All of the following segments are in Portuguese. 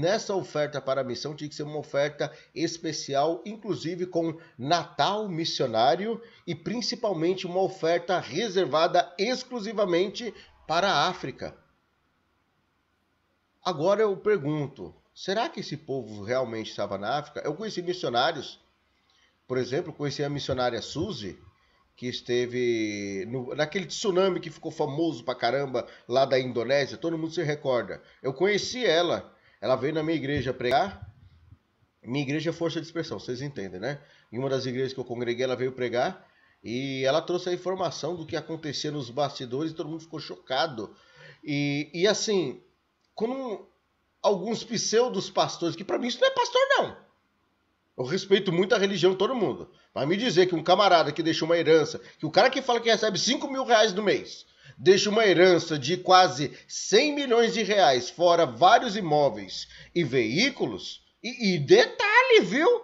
nessa oferta para a missão tinha que ser uma oferta especial, inclusive com Natal missionário e principalmente uma oferta reservada exclusivamente para a África. Agora eu pergunto, será que esse povo realmente estava na África? Eu conheci missionários, por exemplo, conheci a missionária Suzy, que esteve no, naquele tsunami que ficou famoso pra caramba lá da Indonésia, todo mundo se recorda. Eu conheci ela ela veio na minha igreja pregar. Minha igreja é força de expressão, vocês entendem, né? Em uma das igrejas que eu congreguei, ela veio pregar e ela trouxe a informação do que acontecia nos bastidores e todo mundo ficou chocado. E, e assim, como alguns pseudos pastores, que para mim isso não é pastor, não. Eu respeito muito a religião todo mundo. Mas me dizer que um camarada que deixou uma herança, que o cara que fala que recebe 5 mil reais no mês, deixa uma herança de quase 100 milhões de reais, fora vários imóveis e veículos. E, e detalhe, viu?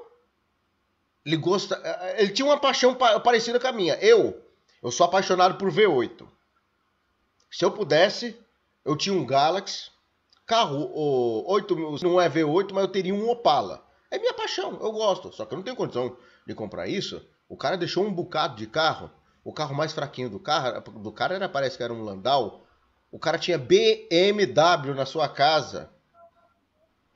Ele gosta, eh, eh, ele tinha uma paixão parecida com a minha. Eu, eu sou apaixonado por V8. Se eu pudesse, eu tinha um Galaxy, carro o 8, não é V8, mas eu teria um Opala. É minha paixão, eu gosto, só que eu não tenho condição de comprar isso. O cara deixou um bocado de carro o carro mais fraquinho do cara, do cara era, parece que era um Landau. O cara tinha BMW na sua casa.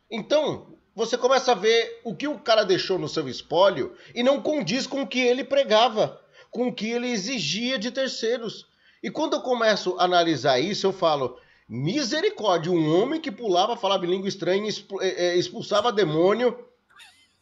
Então, você começa a ver o que o cara deixou no seu espólio e não condiz com o que ele pregava, com o que ele exigia de terceiros. E quando eu começo a analisar isso, eu falo: misericórdia, um homem que pulava, falava língua estranha, eh, eh, expulsava demônio,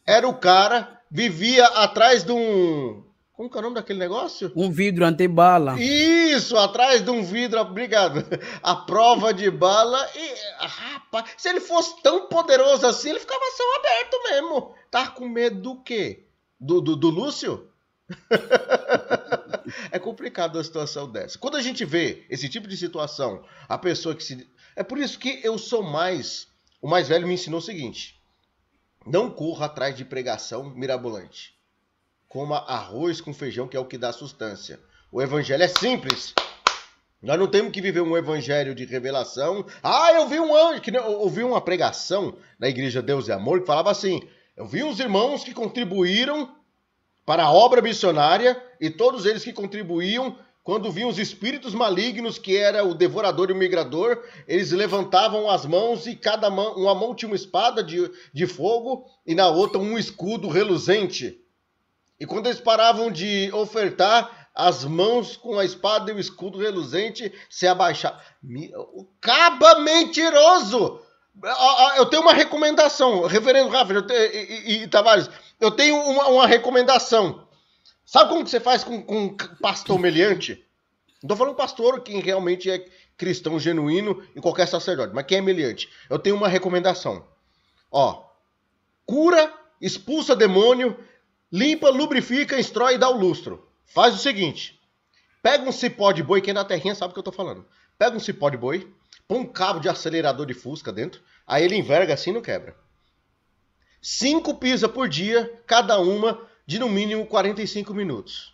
era o cara, vivia atrás de um como que é o nome daquele negócio? Um vidro antebala. Isso, atrás de um vidro, obrigado. A prova de bala. E, rapaz, se ele fosse tão poderoso assim, ele ficava céu aberto mesmo. Tá com medo do quê? Do, do, do Lúcio? é complicado a situação dessa. Quando a gente vê esse tipo de situação, a pessoa que se. É por isso que eu sou mais. O mais velho me ensinou o seguinte: não corra atrás de pregação mirabolante. Coma arroz com feijão, que é o que dá sustância. O evangelho é simples. Nós não temos que viver um evangelho de revelação. Ah, eu vi um anjo. Que eu ouvi uma pregação na igreja Deus e Amor que falava assim: eu vi uns irmãos que contribuíram para a obra missionária e todos eles que contribuíam quando vinham os espíritos malignos, que era o devorador e o migrador, eles levantavam as mãos e cada mão, uma mão tinha uma espada de, de fogo e na outra um escudo reluzente. E quando eles paravam de ofertar, as mãos com a espada e o escudo reluzente se abaixavam. O caba mentiroso! Ah, ah, eu tenho uma recomendação, reverendo Rafa e, e, e, Tavares, eu tenho uma, uma, recomendação. Sabe como que você faz com, com pastor meliante? Não estou falando pastor, quem realmente é cristão genuíno e qualquer sacerdote, mas quem é meliante? Eu tenho uma recomendação. Ó, cura, expulsa demônio Limpa, lubrifica, estrói e dá o lustro. Faz o seguinte: pega um cipó de boi, quem é da terrinha sabe o que eu tô falando. Pega um cipó de boi, põe um cabo de acelerador de fusca dentro, aí ele enverga assim e não quebra. Cinco pisa por dia, cada uma de no mínimo 45 minutos.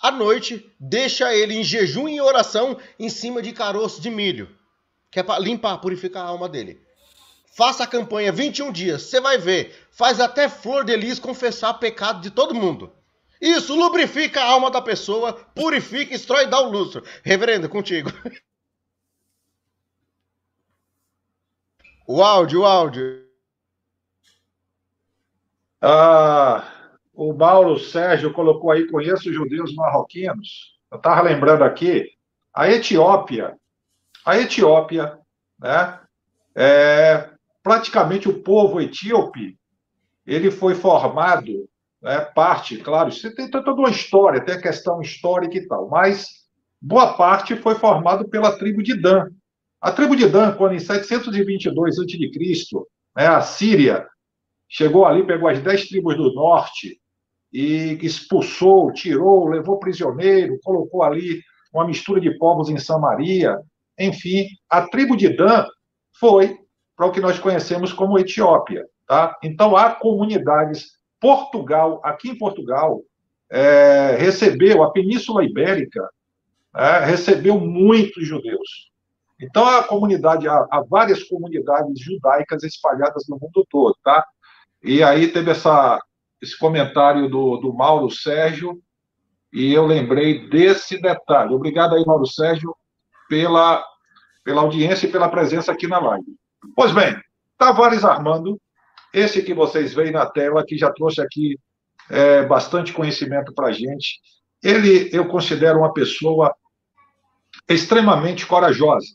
À noite, deixa ele em jejum e oração em cima de caroço de milho, que é para limpar, purificar a alma dele. Faça a campanha 21 dias, você vai ver. Faz até Flor de Lis confessar pecado de todo mundo. Isso lubrifica a alma da pessoa, purifica, estrói e dá o lustro. Reverendo, contigo. O áudio, o áudio. Ah, o Mauro Sérgio colocou aí: conheço judeus marroquinos. Eu estava lembrando aqui, a Etiópia. A Etiópia, né? É, praticamente o povo etíope ele foi formado, né, parte, claro, você tem toda uma história, tem a questão histórica e tal, mas boa parte foi formado pela tribo de Dan. A tribo de Dan, quando em 722 a.C., né, a Síria chegou ali, pegou as dez tribos do norte e expulsou, tirou, levou prisioneiro, colocou ali uma mistura de povos em Samaria. Enfim, a tribo de Dan foi para o que nós conhecemos como Etiópia. Tá? Então, há comunidades. Portugal, aqui em Portugal, é, recebeu, a Península Ibérica é, recebeu muitos judeus. Então, a comunidade, há, há, várias comunidades judaicas espalhadas no mundo todo, tá? E aí teve essa, esse comentário do, do Mauro Sérgio, e eu lembrei desse detalhe. Obrigado aí, Mauro Sérgio, pela, pela audiência e pela presença aqui na live. Pois bem, Tavares Armando, esse que vocês veem na tela, que já trouxe aqui é, bastante conhecimento para a gente, ele eu considero uma pessoa extremamente corajosa.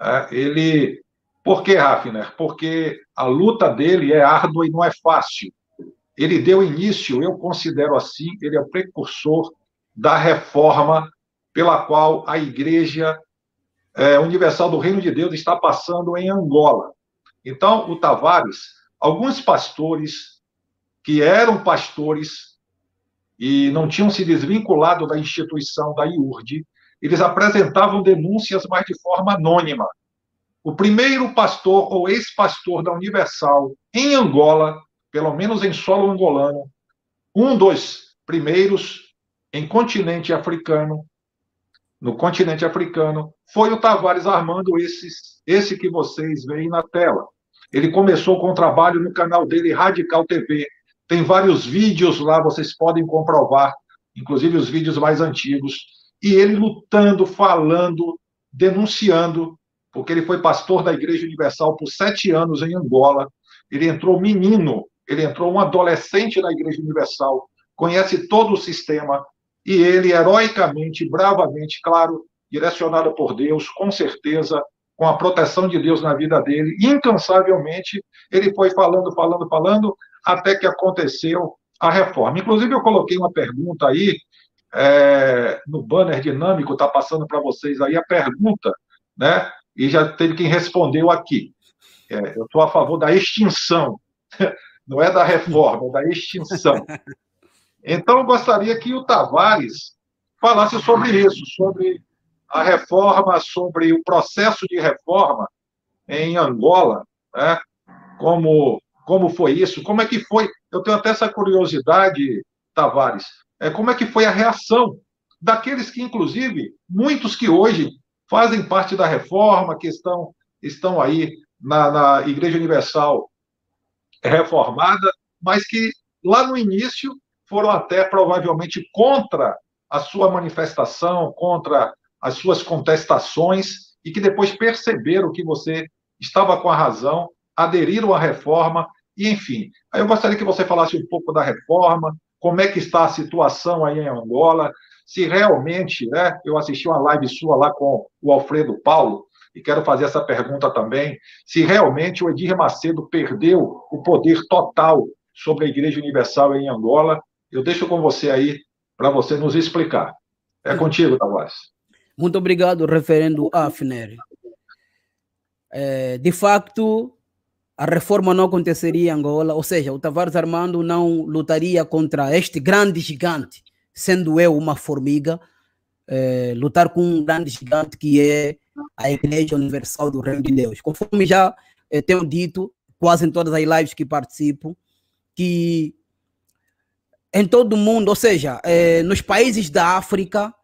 É, ele, por que, Raffner? Porque a luta dele é árdua e não é fácil. Ele deu início, eu considero assim, ele é o precursor da reforma pela qual a igreja é, universal do Reino de Deus está passando em Angola. Então, o Tavares, alguns pastores que eram pastores e não tinham se desvinculado da instituição da IURD, eles apresentavam denúncias, mas de forma anônima. O primeiro pastor ou ex-pastor da Universal em Angola, pelo menos em solo angolano, um dos primeiros em continente africano, no continente africano, foi o Tavares armando esses, esse que vocês veem na tela. Ele começou com o um trabalho no canal dele, Radical TV. Tem vários vídeos lá, vocês podem comprovar, inclusive os vídeos mais antigos. E ele lutando, falando, denunciando, porque ele foi pastor da Igreja Universal por sete anos em Angola. Ele entrou menino, ele entrou um adolescente na Igreja Universal, conhece todo o sistema, e ele, heroicamente, bravamente, claro, direcionado por Deus, com certeza, com a proteção de Deus na vida dele, incansavelmente, ele foi falando, falando, falando, até que aconteceu a reforma. Inclusive, eu coloquei uma pergunta aí, é, no banner dinâmico, está passando para vocês aí a pergunta, né? E já teve quem respondeu aqui. É, eu estou a favor da extinção, não é da reforma, é da extinção. Então, eu gostaria que o Tavares falasse sobre isso, sobre a reforma, sobre o processo de reforma em Angola, né? como, como foi isso, como é que foi. Eu tenho até essa curiosidade, Tavares, é, como é que foi a reação daqueles que, inclusive, muitos que hoje fazem parte da reforma, que estão, estão aí na, na Igreja Universal reformada, mas que lá no início foram até provavelmente contra a sua manifestação, contra as suas contestações e que depois perceberam que você estava com a razão, aderiram à reforma e enfim. Aí eu gostaria que você falasse um pouco da reforma, como é que está a situação aí em Angola, se realmente, né, eu assisti uma live sua lá com o Alfredo Paulo, e quero fazer essa pergunta também, se realmente o Edir Macedo perdeu o poder total sobre a Igreja Universal em Angola eu deixo com você aí para você nos explicar. É uhum. contigo, Tavares. Muito obrigado, referendo Afner. É, de facto, a reforma não aconteceria em Angola, ou seja, o Tavares Armando não lutaria contra este grande gigante, sendo eu uma formiga, é, lutar com um grande gigante que é a Igreja Universal do Reino de Deus. Conforme já é, tenho dito, quase em todas as lives que participo, que em todo o mundo, ou seja, é, nos países da África,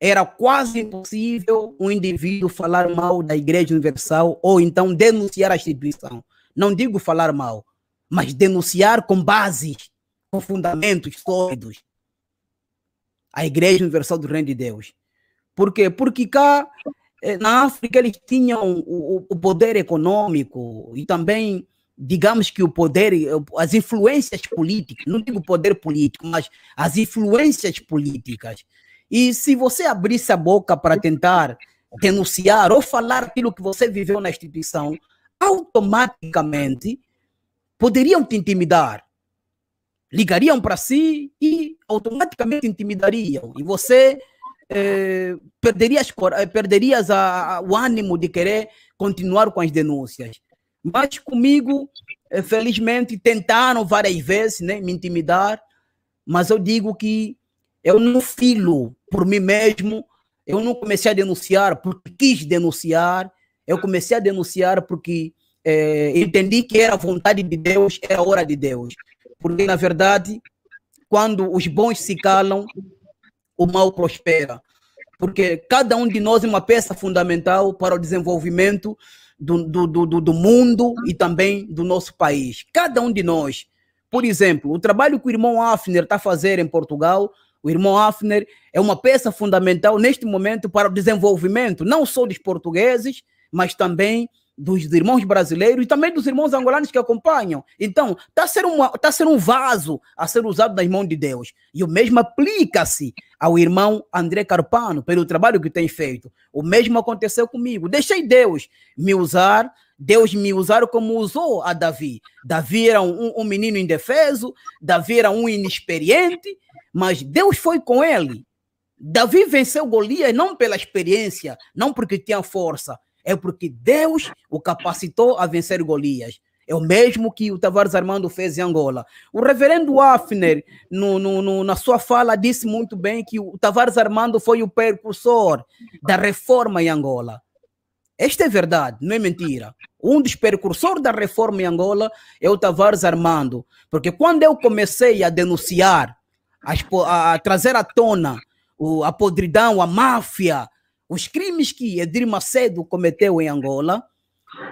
era quase impossível um indivíduo falar mal da Igreja Universal ou então denunciar a instituição. Não digo falar mal, mas denunciar com bases, com fundamentos sólidos. A Igreja Universal do Reino de Deus. Por quê? Porque cá eh, na África eles tinham o, o poder econômico e também digamos que o poder, eh, as influências políticas, não digo poder político, mas as influências políticas. E se você abrisse a boca para tentar denunciar ou falar aquilo que você viveu na instituição, automaticamente poderiam te intimidar. Ligariam para si e automaticamente intimidariam. E você eh, perderias, eh, perderias a, a, o ânimo de querer continuar com as denúncias. Mas comigo, eh, felizmente, tentaram várias vezes né, me intimidar, mas eu digo que eu não filo por mim mesmo, eu não comecei a denunciar porque quis denunciar, eu comecei a denunciar porque é, entendi que era a vontade de Deus, era a hora de Deus. Porque, na verdade, quando os bons se calam, o mal prospera. Porque cada um de nós é uma peça fundamental para o desenvolvimento do, do, do, do mundo e também do nosso país. Cada um de nós. Por exemplo, o trabalho que o irmão Afner está a fazer em Portugal, o irmão Afner é uma peça fundamental neste momento para o desenvolvimento, não só dos portugueses, mas também dos irmãos brasileiros e também dos irmãos angolanos que acompanham. Então, está sendo, tá sendo um vaso a ser usado nas mãos de Deus. E o mesmo aplica-se ao irmão André Carpano, pelo trabalho que tem feito. O mesmo aconteceu comigo. Deixei Deus me usar, Deus me usar como usou a Davi. Davi era um, um menino indefeso, Davi era um inexperiente, mas Deus foi com ele. Davi venceu Golias não pela experiência, não porque tinha força, é porque Deus o capacitou a vencer Golias. É o mesmo que o Tavares Armando fez em Angola. O reverendo Afner, no, no, no, na sua fala, disse muito bem que o Tavares Armando foi o precursor da reforma em Angola. Esta é verdade, não é mentira. Um dos precursores da reforma em Angola é o Tavares Armando. Porque quando eu comecei a denunciar, a, a trazer à tona a podridão, a máfia, os crimes que Edir Macedo cometeu em Angola,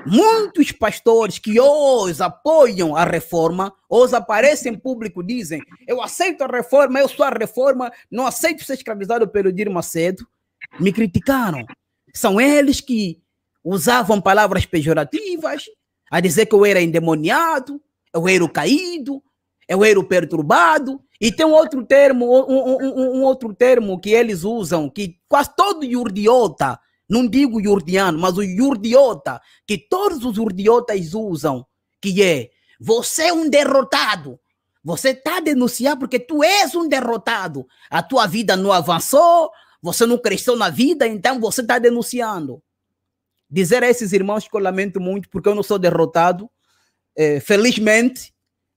muitos pastores que hoje apoiam a reforma, hoje aparecem em público dizem: eu aceito a reforma, eu sou a reforma, não aceito ser escravizado pelo Edir Macedo, me criticaram. São eles que usavam palavras pejorativas a dizer que eu era endemoniado, eu era o caído, eu era o perturbado, e tem um outro termo, um, um, um, outro termo que eles usam, que quase todo iurdiota, não digo iurdiano, mas o iurdiota, que todos os iurdiotas usam, que é, você é um derrotado. Você está a denunciar porque tu és um derrotado. A tua vida não avançou, você não cresceu na vida, então você está denunciando. Dizer a esses irmãos que eu lamento muito porque eu não sou derrotado, é, felizmente,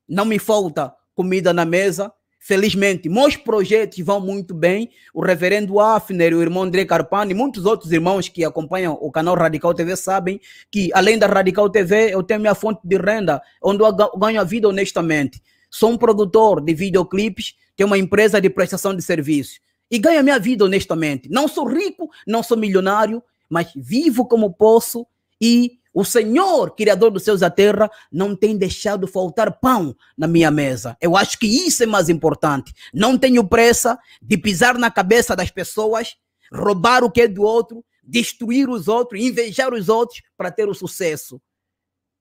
não me falta comida na mesa, Felizmente, meus projetos vão muito bem. O reverendo Afner, o irmão André Carpani e muitos outros irmãos que acompanham o canal Radical TV sabem que, além da Radical TV, eu tenho minha fonte de renda, onde eu ganho a vida honestamente. Sou um produtor de videoclipes, tenho uma empresa de prestação de serviços e ganho a minha vida honestamente. Não sou rico, não sou milionário, mas vivo como posso e o Senhor, Criador dos céus e da terra, não tem deixado faltar pão na minha mesa. Eu acho que isso é mais importante. Não tenho pressa de pisar na cabeça das pessoas, roubar o que é do outro, destruir os outros, invejar os outros para ter o sucesso.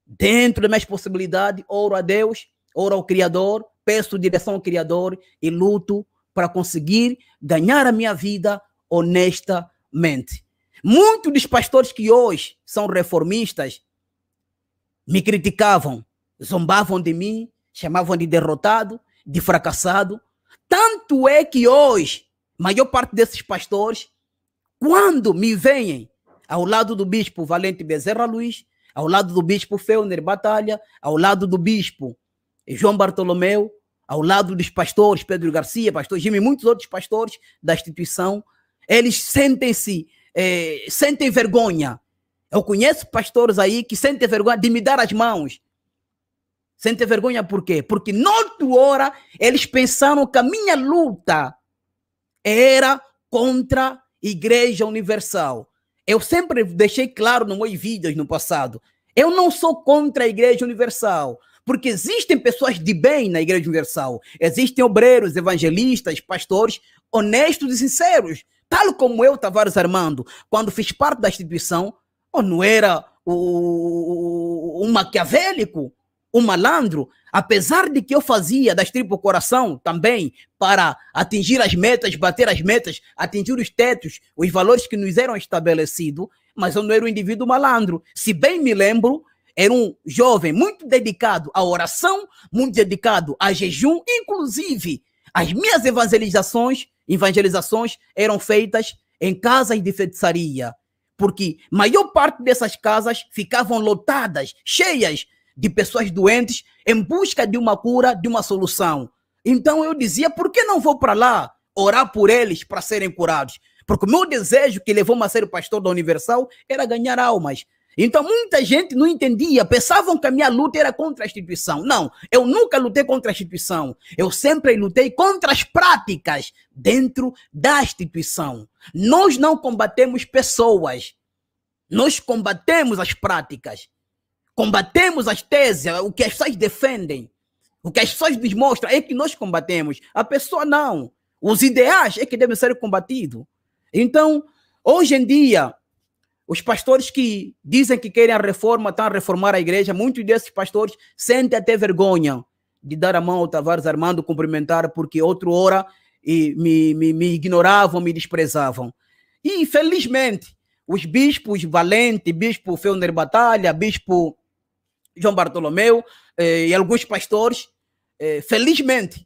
Dentro das minhas possibilidades, oro a Deus, oro ao Criador, peço direção ao Criador e luto para conseguir ganhar a minha vida honestamente. Muitos dos pastores que hoje são reformistas me criticavam, zombavam de mim, chamavam de derrotado, de fracassado. Tanto é que hoje, maior parte desses pastores, quando me veem ao lado do bispo Valente Bezerra Luiz, ao lado do bispo Feuner Batalha, ao lado do bispo João Bartolomeu, ao lado dos pastores Pedro Garcia, pastor Jimmy e muitos outros pastores da instituição, eles sentem-se é, sentem vergonha. Eu conheço pastores aí que sentem vergonha de me dar as mãos. Sentem vergonha por quê? Porque noutra hora eles pensaram que a minha luta era contra a Igreja Universal. Eu sempre deixei claro nos meus vídeos no passado. Eu não sou contra a Igreja Universal. Porque existem pessoas de bem na Igreja Universal. Existem obreiros, evangelistas, pastores honestos e sinceros Tal como eu, Tavares Armando, quando fiz parte da instituição, eu oh, não era o, um maquiavélico, o malandro, apesar de que eu fazia das tribo coração também para atingir as metas, bater as metas, atingir os tetos, os valores que nos eram estabelecidos, mas eu não era um indivíduo malandro. Se bem me lembro, era um jovem muito dedicado à oração, muito dedicado a jejum, inclusive as minhas evangelizações evangelizações eram feitas em casas de feitiçaria, porque maior parte dessas casas ficavam lotadas, cheias de pessoas doentes em busca de uma cura, de uma solução. Então eu dizia, por que não vou para lá orar por eles para serem curados? Porque o meu desejo que levou-me a ser pastor da Universal era ganhar almas. Então, muita gente não entendia, pensavam que a minha luta era contra a instituição. Não, eu nunca lutei contra a instituição. Eu sempre lutei contra as práticas dentro da instituição. Nós não combatemos pessoas, nós combatemos as práticas, combatemos as teses, o que as pessoas defendem, o que as pessoas nos mostram é que nós combatemos. A pessoa não. Os ideais é que devem ser combatidos. Então, hoje em dia, os pastores que dizem que querem a reforma, estão a reformar a igreja, muitos desses pastores sentem até vergonha de dar a mão ao Tavares Armando cumprimentar, porque outra hora e me, me, me ignoravam, me desprezavam. E, infelizmente, os bispos Valente, bispo Feulner Batalha, bispo João Bartolomeu eh, e alguns pastores, eh, felizmente,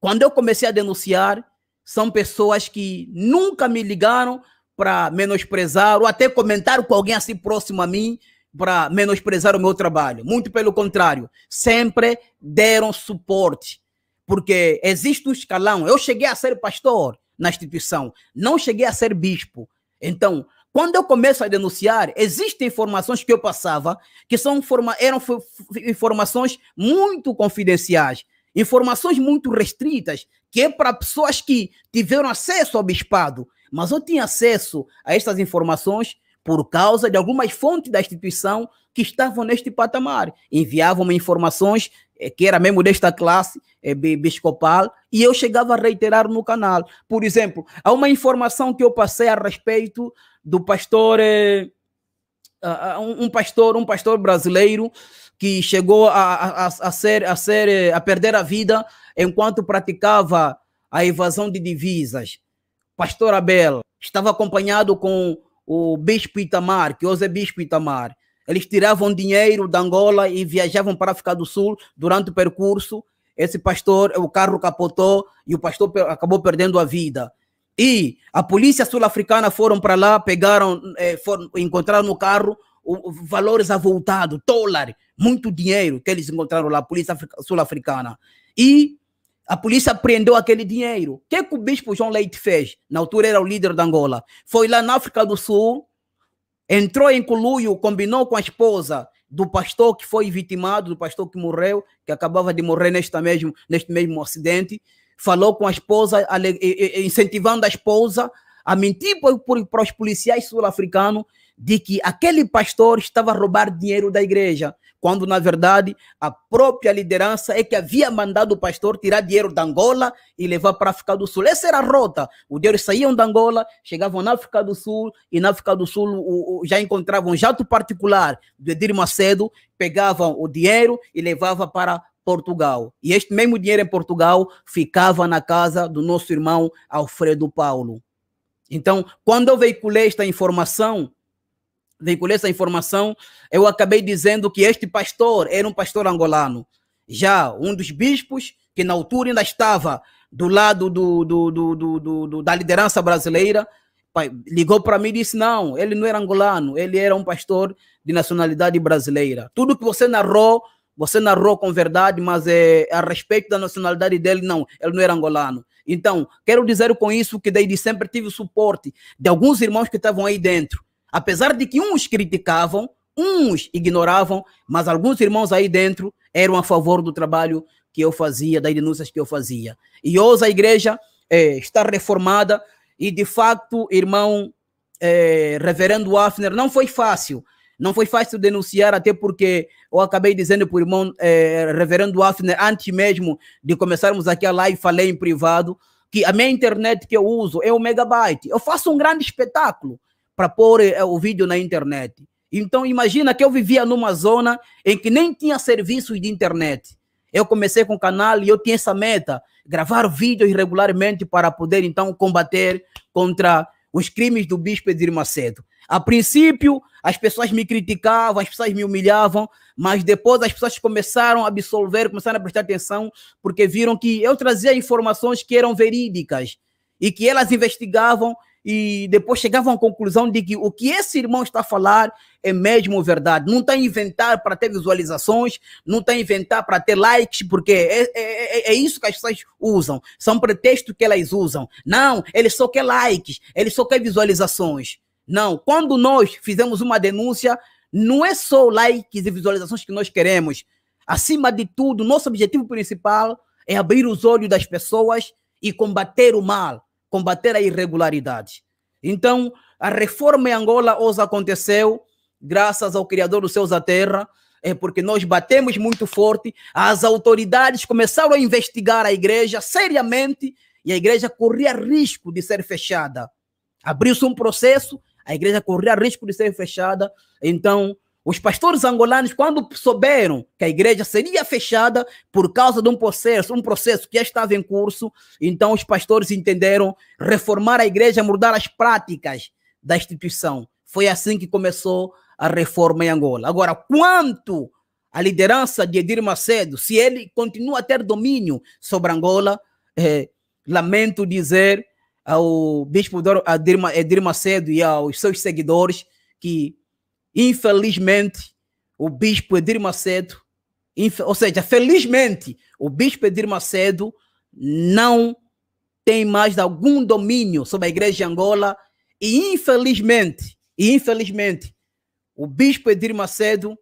quando eu comecei a denunciar, são pessoas que nunca me ligaram, para menosprezar ou até comentar com alguém assim próximo a mim para menosprezar o meu trabalho. Muito pelo contrário, sempre deram suporte, porque existe um escalão. Eu cheguei a ser pastor na instituição, não cheguei a ser bispo. Então, quando eu começo a denunciar, existem informações que eu passava que são eram informações muito confidenciais, informações muito restritas, que é para pessoas que tiveram acesso ao bispado mas eu tinha acesso a estas informações por causa de algumas fontes da instituição que estavam neste patamar. Enviavam-me informações eh, que era mesmo desta classe eh, biscopal, e eu chegava a reiterar no canal. Por exemplo, há uma informação que eu passei a respeito do pastor, eh, um pastor, um pastor brasileiro que chegou a, a, a, ser, a, ser, a perder a vida enquanto praticava a evasão de divisas pastor Abel, estava acompanhado com o bispo Itamar, que hoje é bispo Itamar. Eles tiravam dinheiro da Angola e viajavam para a África do Sul durante o percurso. Esse pastor, o carro capotou e o pastor acabou perdendo a vida. E a polícia sul-africana foram para lá, pegaram, eh, foram, encontraram no carro o, valores avultados, dólar, muito dinheiro que eles encontraram lá, a polícia sul-africana. E a polícia apreendeu aquele dinheiro. O que, é que o bispo João Leite fez? Na altura era o líder da Angola. Foi lá na África do Sul, entrou em Coluio, combinou com a esposa do pastor que foi vitimado, do pastor que morreu, que acabava de morrer neste mesmo, neste mesmo acidente. Falou com a esposa, incentivando a esposa a mentir para os policiais sul-africanos de que aquele pastor estava a roubar dinheiro da igreja quando na verdade a própria liderança é que havia mandado o pastor tirar dinheiro da Angola e levar para a África do Sul. Essa era a rota. Os dinheiros saíam da Angola, chegavam na África do Sul e na África do Sul o, o, já encontravam um jato particular do Edir Macedo, pegavam o dinheiro e levava para Portugal. E este mesmo dinheiro em Portugal ficava na casa do nosso irmão Alfredo Paulo. Então, quando eu veiculei esta informação, veiculei essa informação, eu acabei dizendo que este pastor era um pastor angolano. Já um dos bispos, que na altura ainda estava do lado do, do, do, da liderança brasileira, ligou para mim e disse: não, ele não era angolano, ele era um pastor de nacionalidade brasileira. Tudo que você narrou, você narrou com verdade, mas é, a respeito da nacionalidade dele, não, ele não era angolano. Então, quero dizer com isso que desde sempre tive o suporte de alguns irmãos que estavam aí dentro Apesar de que uns criticavam, uns ignoravam, mas alguns irmãos aí dentro eram a favor do trabalho que eu fazia, das denúncias que eu fazia. E hoje a igreja é, está reformada e, de fato, irmão é, reverendo Wafner, não foi fácil. Não foi fácil denunciar, até porque eu acabei dizendo para o irmão é, reverendo Wafner, antes mesmo de começarmos aqui a live, falei em privado, que a minha internet que eu uso é o megabyte. Eu faço um grande espetáculo para pôr eh, o vídeo na internet. Então, imagina que eu vivia numa zona em que nem tinha serviços de internet. Eu comecei com o canal e eu tinha essa meta, gravar vídeos regularmente para poder, então, combater contra os crimes do bispo Edir Macedo. A princípio, as pessoas me criticavam, as pessoas me humilhavam, mas depois as pessoas começaram a absolver, começaram a prestar atenção, porque viram que eu trazia informações que eram verídicas e que elas investigavam e depois chegavam à conclusão de que o que esse irmão está a falar é mesmo verdade. Não está a inventar para ter visualizações, não está a inventar para ter likes, porque é, é, é, é isso que as pessoas usam. São pretexto que elas usam. Não, ele só quer likes, ele só quer visualizações. Não, quando nós fizemos uma denúncia, não é só likes e visualizações que nós queremos. Acima de tudo, nosso objetivo principal é abrir os olhos das pessoas e combater o mal combater a irregularidade. Então, a reforma em Angola hoje aconteceu graças ao Criador dos céus à terra, é porque nós batemos muito forte, as autoridades começaram a investigar a igreja seriamente e a igreja corria risco de ser fechada. Abriu-se um processo, a igreja corria risco de ser fechada, então os pastores angolanos, quando souberam que a igreja seria fechada por causa de um processo, um processo que já estava em curso, então os pastores entenderam reformar a igreja, mudar as práticas da instituição. Foi assim que começou a reforma em Angola. Agora, quanto à liderança de Edir Macedo, se ele continua a ter domínio sobre Angola, é, lamento dizer ao bispo Edir Macedo e aos seus seguidores que Infelizmente, o bispo Edir Macedo, ou seja, felizmente, o bispo Edir Macedo não tem mais algum domínio sobre a igreja de Angola e infelizmente, e infelizmente, o bispo Edir Macedo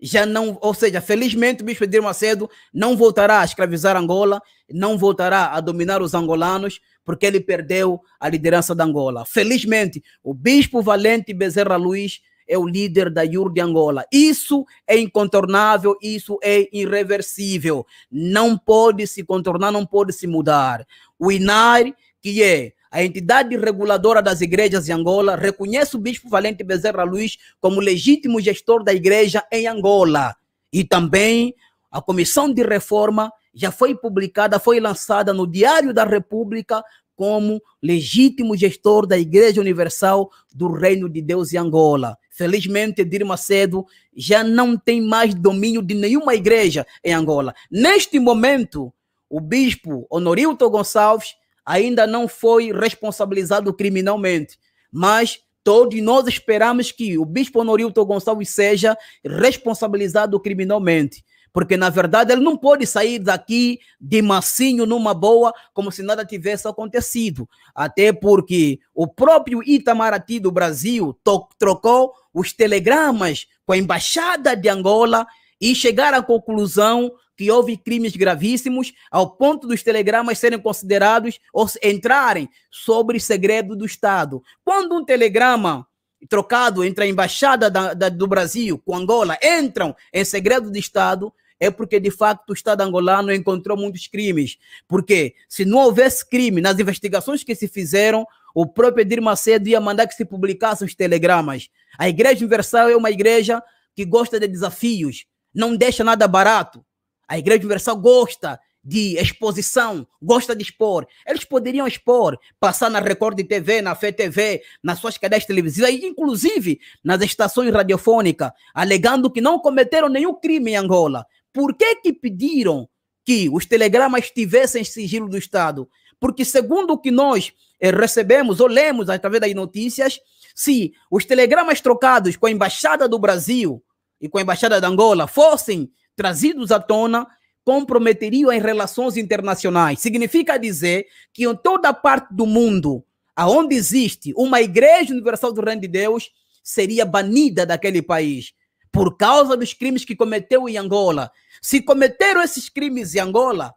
já não, ou seja, felizmente o bispo Edir Macedo não voltará a escravizar Angola, não voltará a dominar os angolanos, porque ele perdeu a liderança da Angola. Felizmente, o bispo Valente Bezerra Luiz é o líder da IUR de Angola. Isso é incontornável, isso é irreversível. Não pode se contornar, não pode se mudar. O INAR, que é a entidade reguladora das igrejas de Angola, reconhece o bispo Valente Bezerra Luiz como legítimo gestor da igreja em Angola. E também a comissão de reforma já foi publicada, foi lançada no Diário da República como legítimo gestor da Igreja Universal do Reino de Deus em Angola. Felizmente, Edir Macedo já não tem mais domínio de nenhuma igreja em Angola. Neste momento, o bispo Honorilto Gonçalves ainda não foi responsabilizado criminalmente, mas todos nós esperamos que o bispo Honorilto Gonçalves seja responsabilizado criminalmente. Porque, na verdade, ele não pode sair daqui de massinho, numa boa, como se nada tivesse acontecido. Até porque o próprio Itamaraty do Brasil trocou os telegramas com a embaixada de Angola e chegar à conclusão que houve crimes gravíssimos ao ponto dos telegramas serem considerados ou entrarem sobre segredo do Estado. Quando um telegrama trocado entre a embaixada da, da, do Brasil com Angola entram em segredo de Estado, é porque de facto o Estado angolano encontrou muitos crimes. Porque se não houvesse crime nas investigações que se fizeram, o próprio Edir Macedo ia mandar que se publicassem os telegramas. A Igreja Universal é uma igreja que gosta de desafios, não deixa nada barato. A Igreja Universal gosta de exposição, gosta de expor. Eles poderiam expor, passar na Record TV, na FETV, nas suas cadeias televisivas, e inclusive nas estações radiofônicas, alegando que não cometeram nenhum crime em Angola. Por que, que pediram que os telegramas tivessem sigilo do Estado? Porque, segundo o que nós eh, recebemos ou lemos através das notícias se os telegramas trocados com a Embaixada do Brasil e com a Embaixada da Angola fossem trazidos à tona, comprometeriam as relações internacionais. Significa dizer que em toda parte do mundo, aonde existe uma Igreja Universal do Reino de Deus, seria banida daquele país por causa dos crimes que cometeu em Angola. Se cometeram esses crimes em Angola,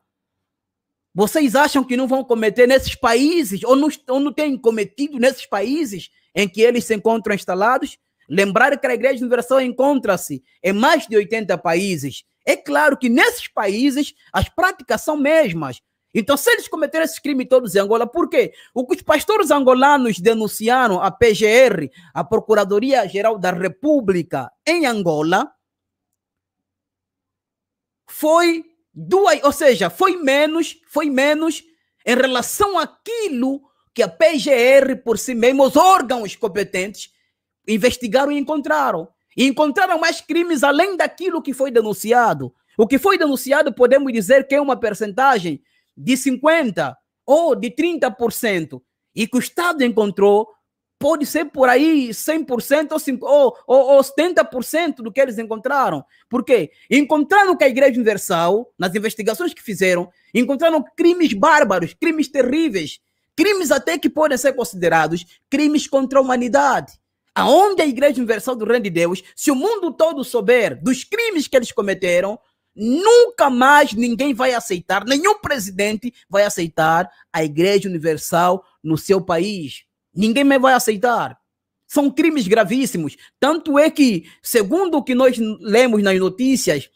vocês acham que não vão cometer nesses países, ou não, ou não têm cometido nesses países em que eles se encontram instalados? Lembrar que a Igreja de Universal encontra-se em mais de 80 países. É claro que nesses países as práticas são mesmas. Então, se eles cometeram esses crimes todos em Angola, por quê? O que os pastores angolanos denunciaram à PGR, a Procuradoria Geral da República, em Angola, foi Duas, ou seja, foi menos, foi menos em relação àquilo que a PGR por si mesma, os órgãos competentes, investigaram e encontraram. E encontraram mais crimes além daquilo que foi denunciado. O que foi denunciado, podemos dizer que é uma percentagem de 50% ou de 30%. E que o Estado encontrou pode ser por aí 100% ou, ou, ou 70% do que eles encontraram. Por quê? Encontraram que a Igreja Universal, nas investigações que fizeram, encontraram crimes bárbaros, crimes terríveis, crimes até que podem ser considerados crimes contra a humanidade. Aonde a Igreja Universal do Reino de Deus, se o mundo todo souber dos crimes que eles cometeram, nunca mais ninguém vai aceitar, nenhum presidente vai aceitar a Igreja Universal no seu país. Ninguém me vai aceitar. São crimes gravíssimos. Tanto é que, segundo o que nós lemos nas notícias,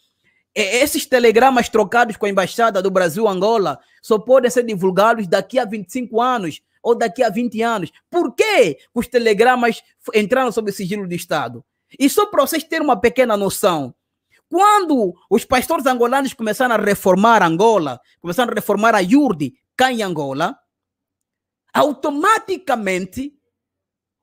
é, esses telegramas trocados com a Embaixada do Brasil Angola só podem ser divulgados daqui a 25 anos ou daqui a 20 anos. Por que os telegramas entraram sob sigilo de Estado? E só para vocês terem uma pequena noção, quando os pastores angolanos começaram a reformar Angola, começaram a reformar a Yurde, cá em Angola, automaticamente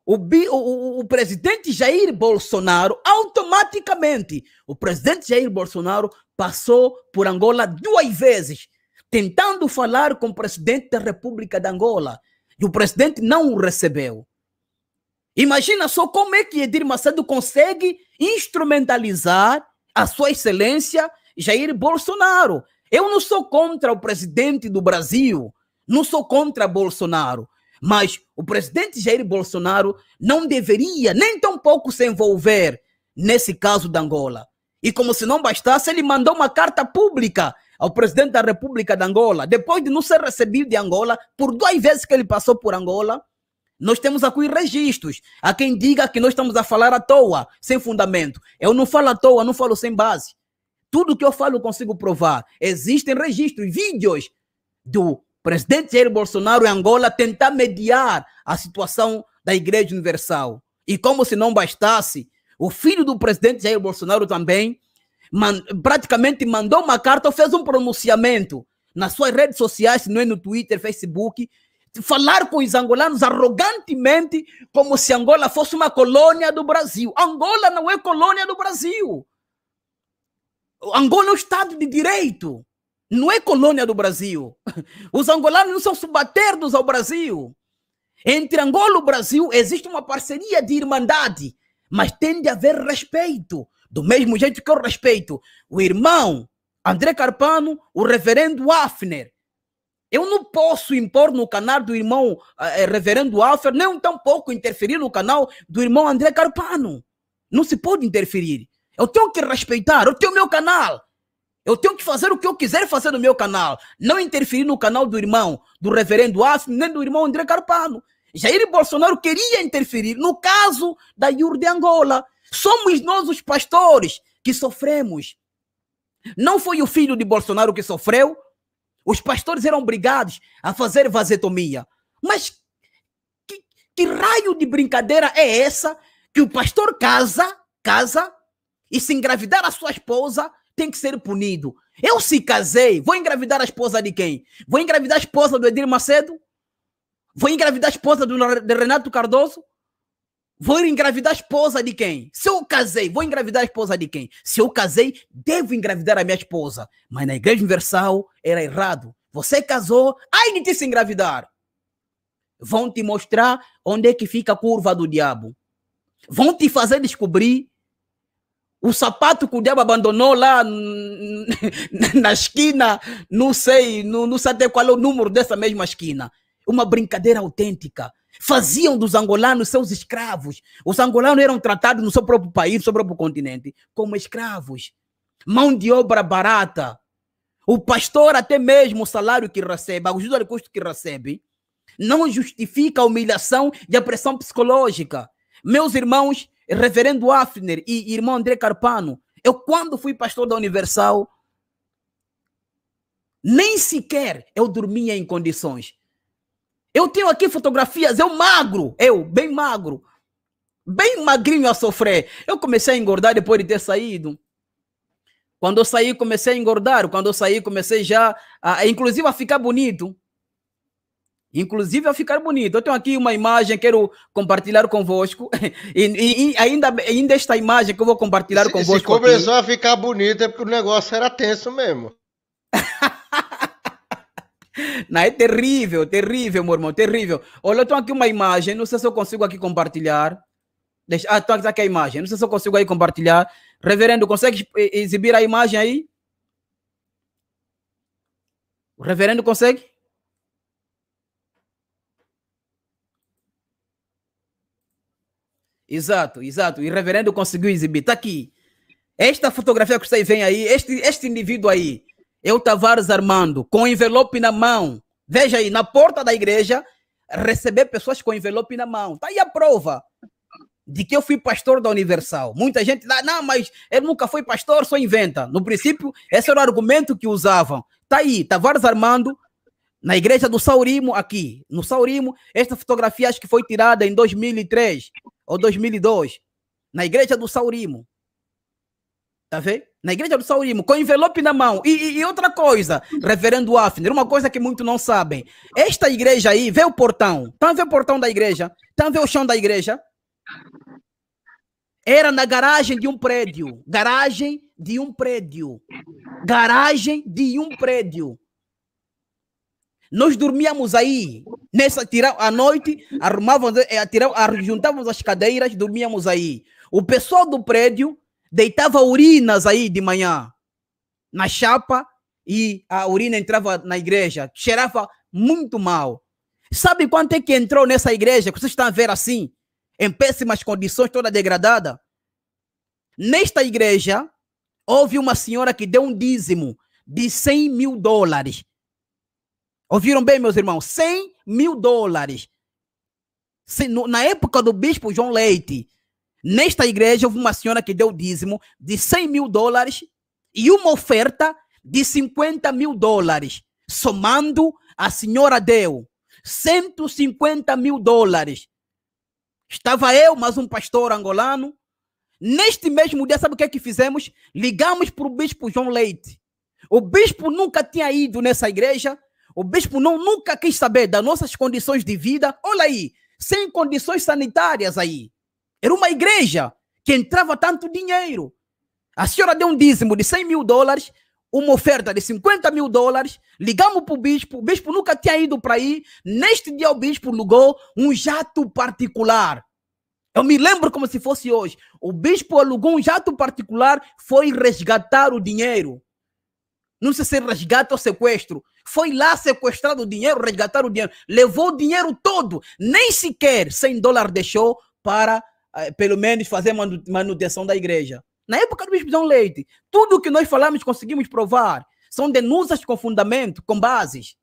o, o, o, presidente Jair Bolsonaro, automaticamente, o presidente Jair Bolsonaro passou por Angola duas vezes, tentando falar com o presidente da República da Angola, e o presidente não o recebeu. Imagina só como é que Edir Macedo consegue instrumentalizar a sua excelência Jair Bolsonaro. Eu não sou contra o presidente do Brasil, não sou contra Bolsonaro, mas o presidente Jair Bolsonaro não deveria nem tampouco se envolver nesse caso da Angola. E como se não bastasse, ele mandou uma carta pública ao presidente da República de Angola, depois de não ser recebido de Angola, por duas vezes que ele passou por Angola, nós temos aqui registros. Há quem diga que nós estamos a falar à toa, sem fundamento. Eu não falo à toa, não falo sem base. Tudo que eu falo consigo provar. Existem registros, vídeos do presidente Jair Bolsonaro em Angola tentar mediar a situação da Igreja Universal. E como se não bastasse, o filho do presidente Jair Bolsonaro também man, praticamente mandou uma carta, fez um pronunciamento nas suas redes sociais, se não é no Twitter, Facebook, falar com os angolanos arrogantemente como se Angola fosse uma colônia do Brasil. Angola não é colônia do Brasil. Angola é um Estado de Direito. Não é colônia do Brasil. Os angolanos não são subalternos ao Brasil. Entre Angola e o Brasil existe uma parceria de irmandade, mas tem de haver respeito. Do mesmo jeito que eu respeito o irmão André Carpano, o reverendo Afner. Eu não posso impor no canal do irmão eh, eh reverendo Afner, nem tampouco interferir no canal do irmão André Carpano. Não se pode interferir. Eu tenho que respeitar, eu tenho meu canal. Eu tenho que fazer o que eu quiser fazer no meu canal, não interferir no canal do irmão, do reverendo Afim, nem do irmão André Carpano. Jair Bolsonaro queria interferir no caso da IUR de Angola. Somos nós os pastores que sofremos. Não foi o filho de Bolsonaro que sofreu. Os pastores eram obrigados a fazer vasetomia. Mas que, que raio de brincadeira é essa que o pastor casa, casa e se engravidar a sua esposa tem que ser punido. Eu se casei, vou engravidar a esposa de quem? Vou engravidar a esposa do Edir Macedo? Vou engravidar a esposa do Renato Cardoso? Vou engravidar a esposa de quem? Se eu casei, vou engravidar a esposa de quem? Se eu casei, devo engravidar a minha esposa. Mas na Igreja Universal era errado. Você casou, ai de te se engravidar. Vão te mostrar onde é que fica a curva do diabo. Vão te fazer descobrir o sapato que o diabo abandonou lá na esquina, não sei, não, não sei até qual é o número dessa mesma esquina. Uma brincadeira autêntica. Faziam dos angolanos seus escravos. Os angolanos eram tratados no seu próprio país, no seu próprio continente, como escravos. Mão de obra barata. O pastor, até mesmo o salário que recebe, o ajuda de custo que recebe, não justifica a humilhação e a pressão psicológica. Meus irmãos, Reverendo Afner e irmão André Carpano, eu quando fui pastor da Universal, nem sequer eu dormia em condições. Eu tenho aqui fotografias, eu magro, eu bem magro, bem magrinho a sofrer. Eu comecei a engordar depois de ter saído. Quando eu saí, comecei a engordar. Quando eu saí, comecei já, a, inclusive, a ficar bonito. Inclusive vai ficar bonito. Eu tenho aqui uma imagem, que quero compartilhar convosco. E, e, e ainda, ainda esta imagem que eu vou compartilhar se, convosco. Se começou aqui. a ficar bonito é porque o negócio era tenso mesmo. Não, é terrível, terrível, meu irmão, terrível. Olha, eu tenho aqui uma imagem, não sei se eu consigo aqui compartilhar. Deixa, ah, estou aqui a imagem, não sei se eu consigo aí compartilhar. Reverendo, consegue exibir a imagem aí? O reverendo consegue? Exato, exato. E reverendo conseguiu exibir. Está aqui. Esta fotografia que vocês veem aí, este, este indivíduo aí, é o Tavares Armando, com envelope na mão. Veja aí, na porta da igreja, receber pessoas com envelope na mão. Está aí a prova de que eu fui pastor da Universal. Muita gente lá, ah, não, mas ele nunca foi pastor, só inventa. No princípio, esse era o argumento que usavam. Está aí, Tavares Armando na igreja do Saurimo, aqui, no Saurimo, esta fotografia acho que foi tirada em 2003 ou 2002, na igreja do Saurimo. Tá vendo? Na igreja do Saurimo, com envelope na mão. E, e, e outra coisa, reverendo Afner, uma coisa que muitos não sabem. Esta igreja aí, vê o portão. Estão vendo o portão da igreja? Estão vendo o chão da igreja? Era na garagem de um prédio. Garagem de um prédio. Garagem de um prédio. Nós dormíamos aí. Nessa, tirar à noite, arrumávamos, eh, tirar, juntávamos as cadeiras, dormíamos aí. O pessoal do prédio deitava urinas aí de manhã na chapa e a urina entrava na igreja. Cheirava muito mal. Sabe quanto é que entrou nessa igreja que vocês estão a ver assim? Em péssimas condições, toda degradada? Nesta igreja, houve uma senhora que deu um dízimo de 100 mil dólares Ouviram bem, meus irmãos? 100 mil dólares. Na época do bispo João Leite, nesta igreja houve uma senhora que deu dízimo de 100 mil dólares e uma oferta de 50 mil dólares. Somando, a senhora deu 150 mil dólares. Estava eu, mais um pastor angolano. Neste mesmo dia, sabe o que é que fizemos? Ligamos para o bispo João Leite. O bispo nunca tinha ido nessa igreja. O bispo não, nunca quis saber das nossas condições de vida. Olha aí, sem condições sanitárias aí. Era uma igreja que entrava tanto dinheiro. A senhora deu um dízimo de 100 mil dólares, uma oferta de 50 mil dólares, ligamos para o bispo, o bispo nunca tinha ido para aí. Neste dia o bispo alugou um jato particular. Eu me lembro como se fosse hoje. O bispo alugou um jato particular, foi resgatar o dinheiro. Não sei se resgata ou sequestro foi lá sequestrar o dinheiro, resgatar o dinheiro, levou o dinheiro todo, nem sequer 100 dólares deixou para, eh, pelo menos, fazer manutenção da igreja. Na época do Bispo João Leite, tudo o que nós falamos conseguimos provar. São denúncias com fundamento, com bases.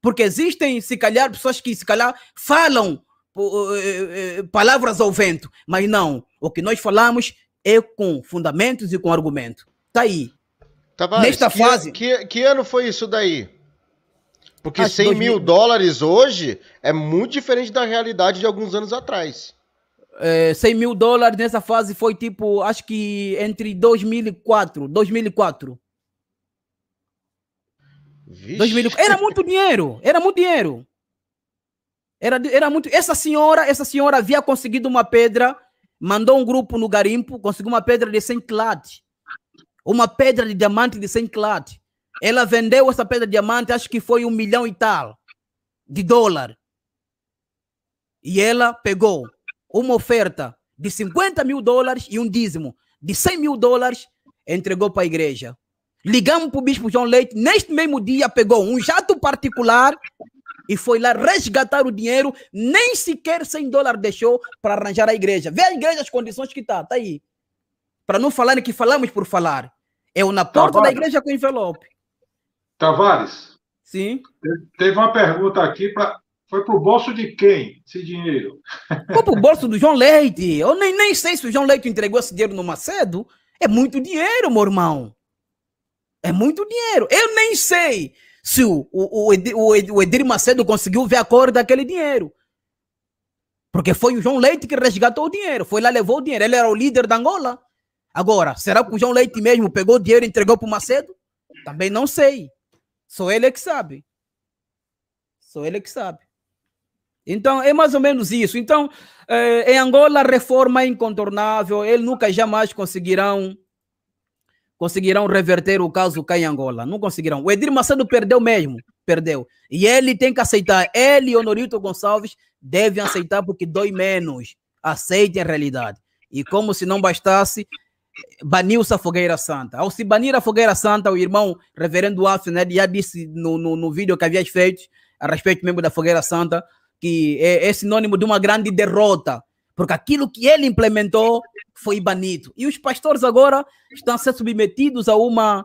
Porque existem, se calhar, pessoas que, se calhar, falam eh, palavras ao vento, mas não. O que nós falamos é com fundamentos e com argumento. Está aí. Tavares, nesta que, fase. Que, que ano foi isso daí? Porque Acho 100 mil dólares hoje é muito diferente da realidade de alguns anos atrás é, 100 mil dólares nessa fase foi tipo, acho que entre 2004, 2004. Vixe. 2004. Era muito dinheiro, era muito dinheiro. Era, era muito. Essa senhora, essa senhora havia conseguido uma pedra, mandou um grupo no garimpo, conseguiu uma pedra de 100 quilates uma pedra de diamante de 100 quilates. Ela vendeu essa pedra de diamante, acho que foi um milhão e tal de dólar. E ela pegou uma oferta de 50 mil dólares e um dízimo de 100 mil dólares, entregou para a igreja. Ligamos para o bispo João Leite, neste mesmo dia pegou um jato particular e foi lá resgatar o dinheiro, nem sequer 100 dólares deixou para arranjar a igreja. Vê a igreja as condições que está, está aí. Para não falarem que falamos por falar. Eu na porta Tavares. da igreja com envelope. Tavares? Sim. Teve uma pergunta aqui para. Foi pro bolso de quem esse dinheiro? Foi pro bolso do João Leite. Eu nem, nem sei se o João Leite entregou esse dinheiro no Macedo. É muito dinheiro, meu irmão. É muito dinheiro. Eu nem sei se o, o, o, Edir Macedo conseguiu ver a cor daquele dinheiro. Porque foi o João Leite que resgatou o dinheiro. Foi lá, levou o dinheiro. Ele era o líder da Angola. Agora, será que o João Leite mesmo pegou o dinheiro e entregou para o Macedo? Também não sei. Só ele é que sabe. Só ele é que sabe. Então, é mais ou menos isso. Então, é em Angola, a reforma é incontornável. Eles nunca jamais conseguirão conseguirão reverter o caso cá em Angola. Não conseguirão. O Edir Macedo perdeu mesmo. Perdeu. E ele tem que aceitar. Ele e Honorito Gonçalves devem aceitar porque dói menos. Aceitem a realidade. E como se não bastasse, baniu-se a fogueira santa. Ao se banir a fogueira santa, o irmão reverendo Alfred né, já disse no, no, no vídeo que havia feito a respeito mesmo da fogueira santa, que é, é, sinônimo de uma grande derrota, porque aquilo que ele implementou foi banido. E os pastores agora estão a ser submetidos a uma...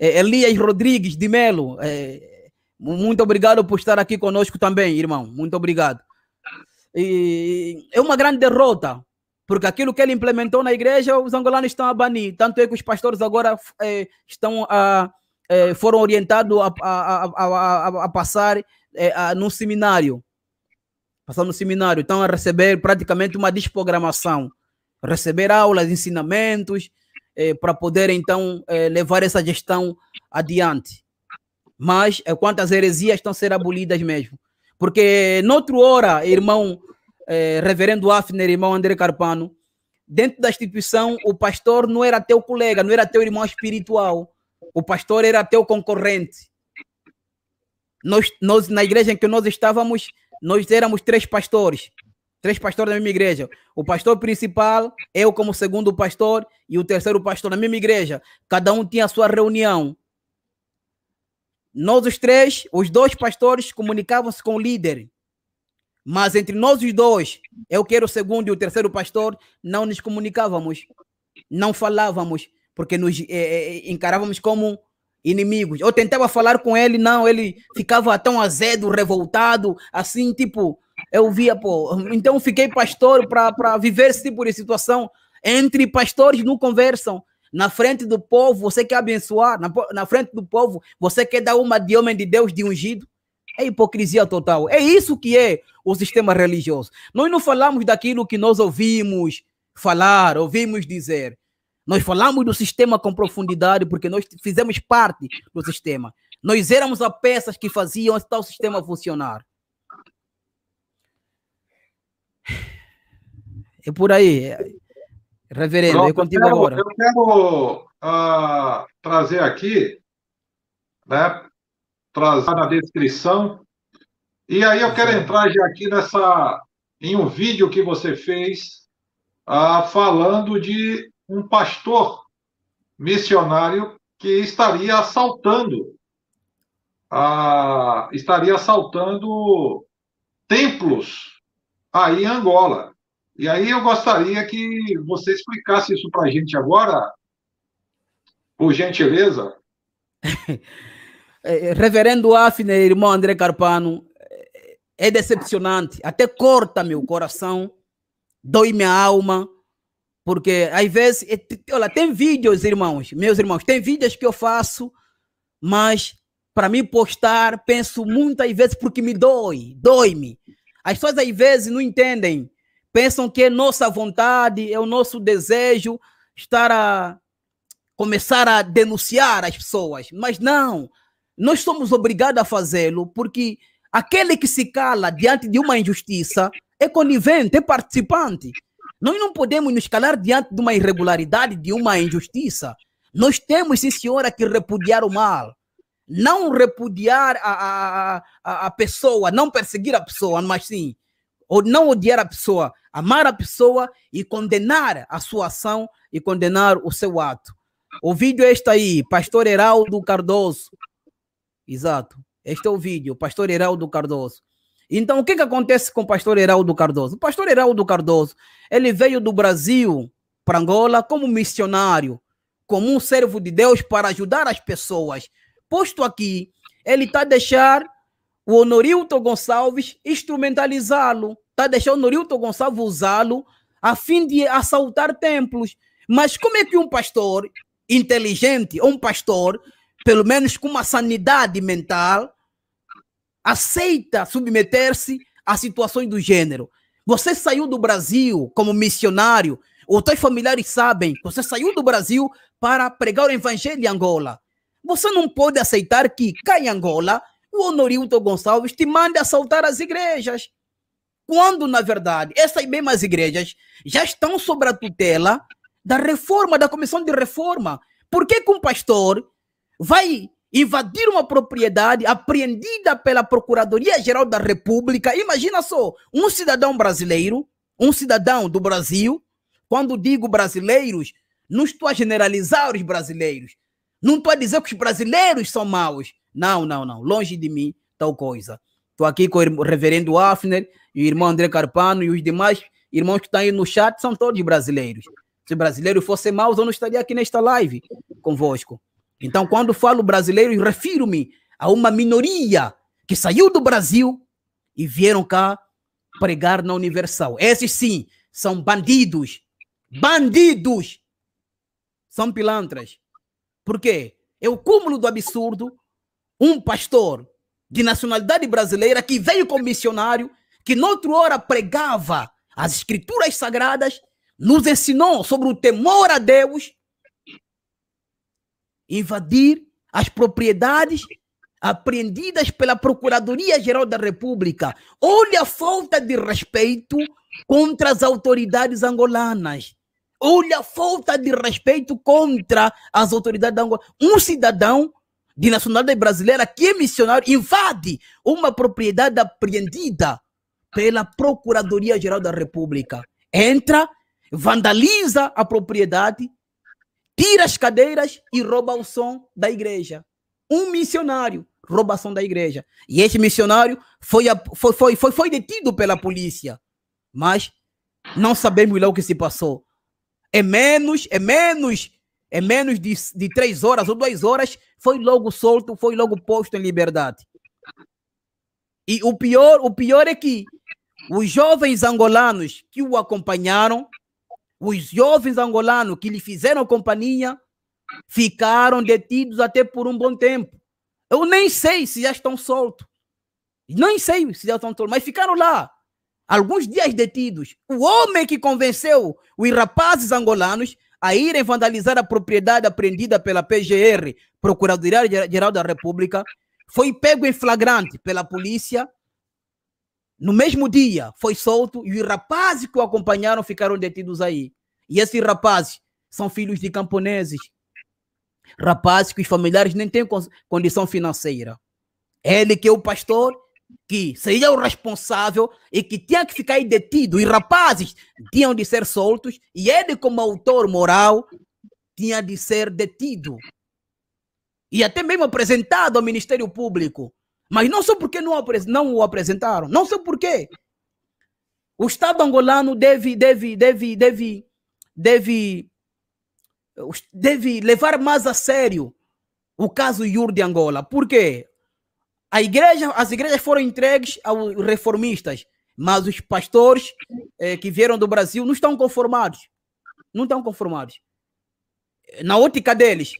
É, Elias Rodrigues de Melo, é, muito obrigado por estar aqui conosco também, irmão. Muito obrigado. E é uma grande derrota, porque aquilo que ele implementou na igreja, os angolanos estão a banir. Tanto é que os pastores agora é, estão a, é, foram orientados a, a, a, a passar é, a, num seminário. Passar no seminário. Estão a receber praticamente uma desprogramação. Receber aulas, ensinamentos, é, para poder então levar essa gestão adiante. Mas é, quantas heresias estão a ser abolidas mesmo. Porque, noutra hora, irmão eh, reverendo Afner, irmão André Carpano, dentro da instituição, o pastor não era teu colega, não era teu irmão espiritual. O pastor era teu concorrente. Nós, nós na igreja em que nós estávamos, nós éramos três pastores. Três pastores da mesma igreja. O pastor principal, eu como segundo pastor e o terceiro pastor da mesma igreja. Cada um tinha a sua reunião. Nós os três, os dois pastores comunicavam-se com o líder. Mas entre nós os dois, eu quero o segundo e o terceiro pastor, não nos comunicávamos, não falávamos, porque nos é, encarávamos como inimigos. Eu tentava falar com ele, não, ele ficava tão azedo, revoltado, assim, tipo, eu via, pô. Então fiquei pastor para viver esse tipo de situação. Entre pastores não conversam. Na frente do povo, você quer abençoar. Na, na frente do povo, você quer dar uma de homem de Deus, de ungido. É hipocrisia total. É isso que é o sistema religioso. Nós não falamos daquilo que nós ouvimos falar, ouvimos dizer. Nós falamos do sistema com profundidade porque nós fizemos parte do sistema. Nós éramos as peças que faziam esse tal sistema funcionar. É por aí. Reverendo, Pronto, eu contigo agora. Eu quero uh, ah, trazer aqui né, trazer na descrição. E aí eu quero uhum. entrar já aqui nessa em um vídeo que você fez ah, falando de um pastor missionário que estaria assaltando ah, estaria assaltando templos aí em Angola. E aí eu gostaria que você explicasse isso para a gente agora, por gentileza. Eh, eh, Reverendo Afne, irmão André Carpano, eh, é decepcionante. Até corta meu coração, dói minha alma, porque às vezes. Olha, tem vídeos, irmãos, meus irmãos, tem vídeos que eu faço, mas para mim postar, penso muitas vezes porque me dói, dói-me. As pessoas às vezes não entendem, pensam que é nossa vontade, é o nosso desejo estar a começar a denunciar as pessoas, mas não. Nós somos obrigados a fazê-lo porque aquele que se cala diante de uma injustiça é conivente, é participante. Nós não podemos nos calar diante de uma irregularidade, de uma injustiça. Nós temos, sim, senhora, que repudiar o mal. Não repudiar a, a, a pessoa, não perseguir a pessoa, mas sim, ou não odiar a pessoa, amar a pessoa e condenar a sua ação e condenar o seu ato. O é este aí, pastor Heraldo Cardoso, Exato. Este é o vídeo, pastor Heraldo Cardoso. Então, o que, que acontece com o pastor Heraldo Cardoso? O pastor Heraldo Cardoso, ele veio do Brasil para Angola como missionário, como um servo de Deus para ajudar as pessoas. Posto aqui, ele está deixar o Honorilto Gonçalves instrumentalizá-lo, está deixando o Honorilto Gonçalves usá-lo a fim de assaltar templos. Mas como é que um pastor inteligente, um pastor pelo menos com uma sanidade mental, aceita submeter-se a situações do gênero. Você saiu do Brasil como missionário, ou teus familiares sabem, você saiu do Brasil para pregar o evangelho em Angola. Você não pode aceitar que cá em Angola o Honorilto Gonçalves te mande assaltar as igrejas. Quando, na verdade, essas mesmas igrejas já estão sob a tutela da reforma, da comissão de reforma. Por que, que um pastor vai invadir uma propriedade apreendida pela Procuradoria-Geral da República. Imagina só, um cidadão brasileiro, um cidadão do Brasil, quando digo brasileiros, não estou a generalizar os brasileiros. Não estou a dizer que os brasileiros são maus. Não, não, não. Longe de mim tal coisa. Estou aqui com o reverendo Afner e o irmão André Carpano e os demais irmãos que estão aí no chat são todos brasileiros. Se brasileiros fossem maus, eu não estaria aqui nesta live convosco. Então, quando falo brasileiro, refiro-me a uma minoria que saiu do Brasil e vieram cá pregar na Universal. Esses sim são bandidos. Bandidos! São pilantras. Por quê? É o cúmulo do absurdo um pastor de nacionalidade brasileira que veio como missionário, que noutra hora pregava as escrituras sagradas, nos ensinou sobre o temor a Deus invadir as propriedades apreendidas pela Procuradoria-Geral da República. Olha a falta de respeito contra as autoridades angolanas. Olha a falta de respeito contra as autoridades angolanas. Um cidadão de nacionalidade brasileira que é missionário invade uma propriedade apreendida pela Procuradoria-Geral da República. Entra, vandaliza a propriedade tira as cadeiras e rouba o som da igreja. Um missionário rouba o som da igreja. E este missionário foi, a, foi, foi, foi, foi detido pela polícia. Mas não sabemos lá o que se passou. É menos, é menos, é menos de, de três horas ou duas horas, foi logo solto, foi logo posto em liberdade. E o pior, o pior é que os jovens angolanos que o acompanharam os jovens angolanos que lhe fizeram companhia ficaram detidos até por um bom tempo. Eu nem sei se já estão soltos. Nem sei se já estão soltos, mas ficaram lá. Alguns dias detidos. O homem que convenceu os rapazes angolanos a irem vandalizar a propriedade apreendida pela PGR, Procuradoria Geral da República, foi pego em flagrante pela polícia no mesmo dia foi solto e os rapazes que o acompanharam ficaram detidos aí. E esses rapazes são filhos de camponeses. Rapazes que os familiares nem têm condição financeira. Ele que é o pastor, que seria o responsável e que tinha que ficar detido. E rapazes tinham de ser soltos e ele como autor moral tinha de ser detido. E até mesmo apresentado ao Ministério Público. Mas não sei porque não, não o apresentaram. Não sei porquê. O Estado angolano deve, deve, deve, deve, deve, deve levar mais a sério o caso Yur de Angola. Por quê? A igreja, as igrejas foram entregues aos reformistas, mas os pastores eh, que vieram do Brasil não estão conformados. Não estão conformados. Na ótica deles,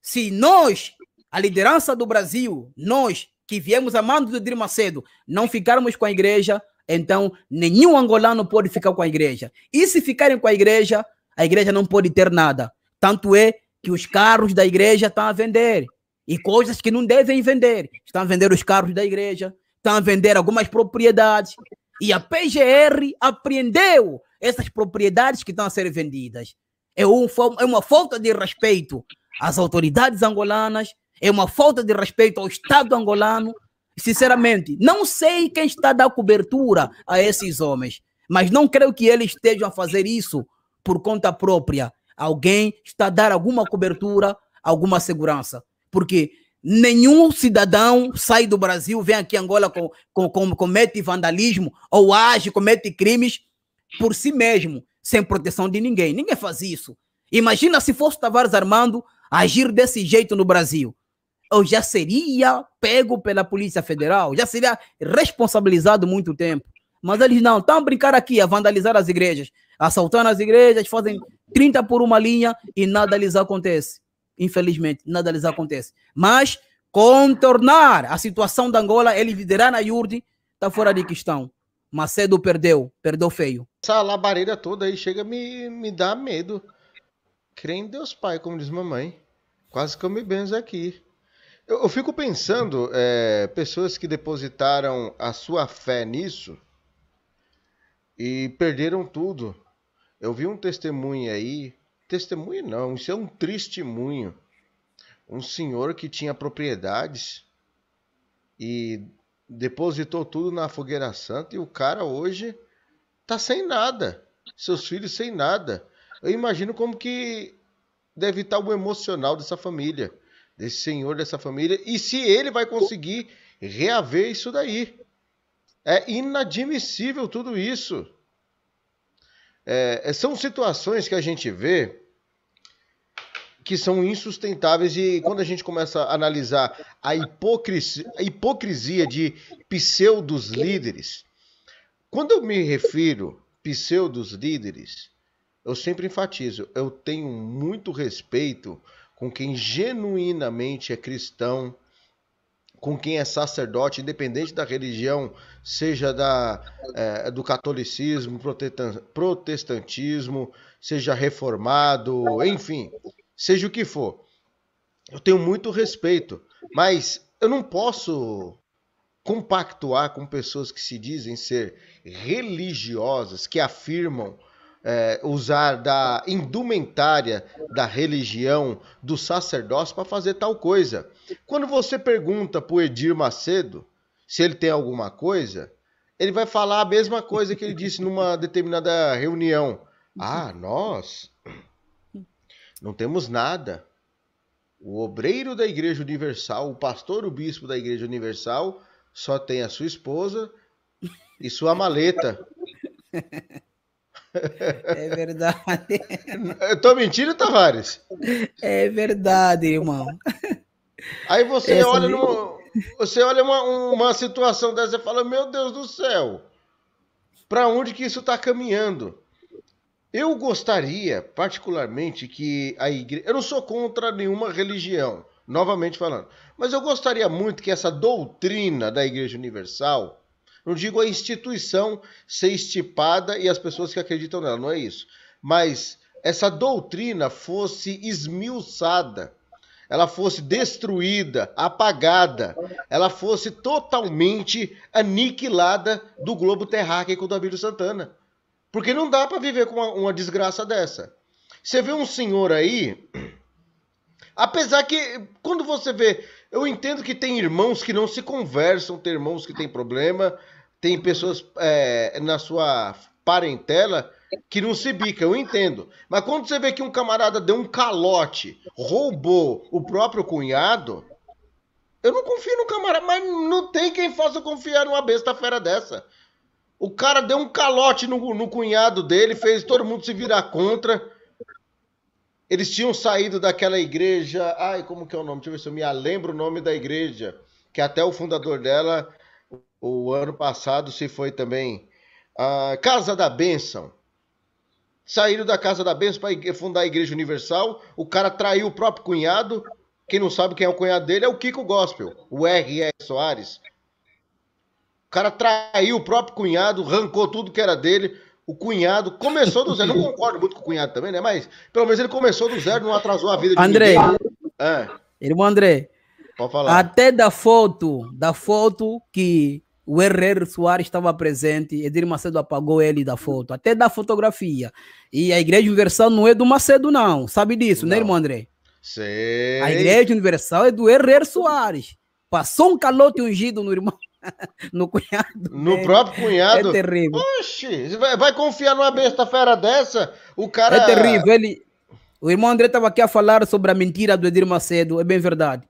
se nós, a liderança do Brasil, nós, que viemos a mando de Dir Macedo, não ficarmos com a igreja, então nenhum angolano pode ficar com a igreja. E se ficarem com a igreja, a igreja não pode ter nada. Tanto é que os carros da igreja estão a vender e coisas que não devem vender. Estão a vender os carros da igreja, estão a vender algumas propriedades. E a PGR apreendeu essas propriedades que estão a ser vendidas. É, um, é uma falta de respeito às autoridades angolanas é uma falta de respeito ao Estado angolano. Sinceramente, não sei quem está a dar cobertura a esses homens, mas não creio que eles estejam a fazer isso por conta própria. Alguém está a dar alguma cobertura, alguma segurança. Porque nenhum cidadão sai do Brasil, vem aqui em Angola, com, com, com, comete vandalismo ou age, comete crimes por si mesmo, sem proteção de ninguém. Ninguém faz isso. Imagina se fosse Tavares Armando agir desse jeito no Brasil eu já seria pego pela Polícia Federal, já seria responsabilizado muito tempo. Mas eles não, estão a brincar aqui, a vandalizar as igrejas, assaltando as igrejas, fazem 30 por uma linha e nada lhes acontece. Infelizmente, nada lhes acontece. Mas contornar a situação da Angola, ele liderar na IURD, está fora de questão. Macedo perdeu, perdeu feio. Essa labareda toda aí chega me, me dá medo. Crê em Deus Pai, como diz mamãe. Quase que eu me benzo aqui. Eu, eu fico pensando, é, pessoas que depositaram a sua fé nisso e perderam tudo. Eu vi um testemunho aí, testemunho não, isso é um tristemunho. Um senhor que tinha propriedades e depositou tudo na fogueira santa e o cara hoje tá sem nada, seus filhos sem nada. Eu imagino como que deve estar tá o emocional dessa família desse senhor, dessa família, e se ele vai conseguir reaver isso daí. É inadmissível tudo isso. É, é, são situações que a gente vê que são insustentáveis e quando a gente começa a analisar a hipocrisia, a hipocrisia de pseudos líderes, quando eu me refiro pseudos líderes, eu sempre enfatizo, eu tenho muito respeito com quem genuinamente é cristão, com quem é sacerdote, independente da religião, seja da, é, do catolicismo, protestantismo, seja reformado, enfim, seja o que for. Eu tenho muito respeito, mas eu não posso compactuar com pessoas que se dizem ser religiosas, que afirmam é, usar da indumentária da religião do sacerdócio para fazer tal coisa. Quando você pergunta para o Edir Macedo se ele tem alguma coisa, ele vai falar a mesma coisa que ele disse numa determinada reunião. Ah, nós não temos nada. O obreiro da Igreja Universal, o pastor, o bispo da Igreja Universal, só tem a sua esposa e sua maleta. É verdade. Eu tô mentindo, Tavares? É verdade, irmão. Aí você Essa olha, no, você olha uma, uma situação dessa e fala: Meu Deus do céu, para onde que isso está caminhando? Eu gostaria, particularmente, que a igreja. Eu não sou contra nenhuma religião, novamente falando, mas eu gostaria muito que essa doutrina da Igreja Universal não digo a instituição ser estipada e as pessoas que acreditam nela, não é isso. Mas essa doutrina fosse esmiuçada, ela fosse destruída, apagada, ela fosse totalmente aniquilada do globo terráqueo do Abílio Santana. Porque não dá para viver com uma, uma desgraça dessa. Você vê um senhor aí, apesar que quando você vê eu entendo que tem irmãos que não se conversam, tem irmãos que têm problema, tem pessoas é, na sua parentela que não se bica, eu entendo. Mas quando você vê que um camarada deu um calote, roubou o próprio cunhado, eu não confio no camarada, mas não tem quem faça confiar numa besta fera dessa. O cara deu um calote no, no cunhado dele, fez todo mundo se virar contra. Eles tinham saído daquela igreja. Ai, como que é o nome? Deixa eu ver se eu me lembro o nome da igreja. Que até o fundador dela o ano passado se foi também a Casa da Bênção. Saíram da Casa da Bênção para fundar a Igreja Universal. O cara traiu o próprio cunhado. Quem não sabe quem é o cunhado dele é o Kiko Gospel, o R.R. Soares. O cara traiu o próprio cunhado, arrancou tudo que era dele. O cunhado começou do zero. Não concordo muito com o cunhado também, né? Mas pelo menos ele começou do zero, não atrasou a vida de André. ninguém. é Irmão André, Pode falar. Até da foto, da foto que o Herrero Soares estava presente, Edir Macedo apagou ele da foto, até da fotografia. E a Igreja Universal não é do Macedo, não. Sabe disso, né, não. né, irmão André? Sim. A Igreja Universal é do Herrero Soares. Passou um calote ungido no irmão. No cunhado. No dele. próprio cunhado. É terrível. Oxi, vai, vai confiar numa besta fera dessa? O cara. É terrível. Ele, o irmão André estava aqui a falar sobre a mentira do Edir Macedo, é bem verdade.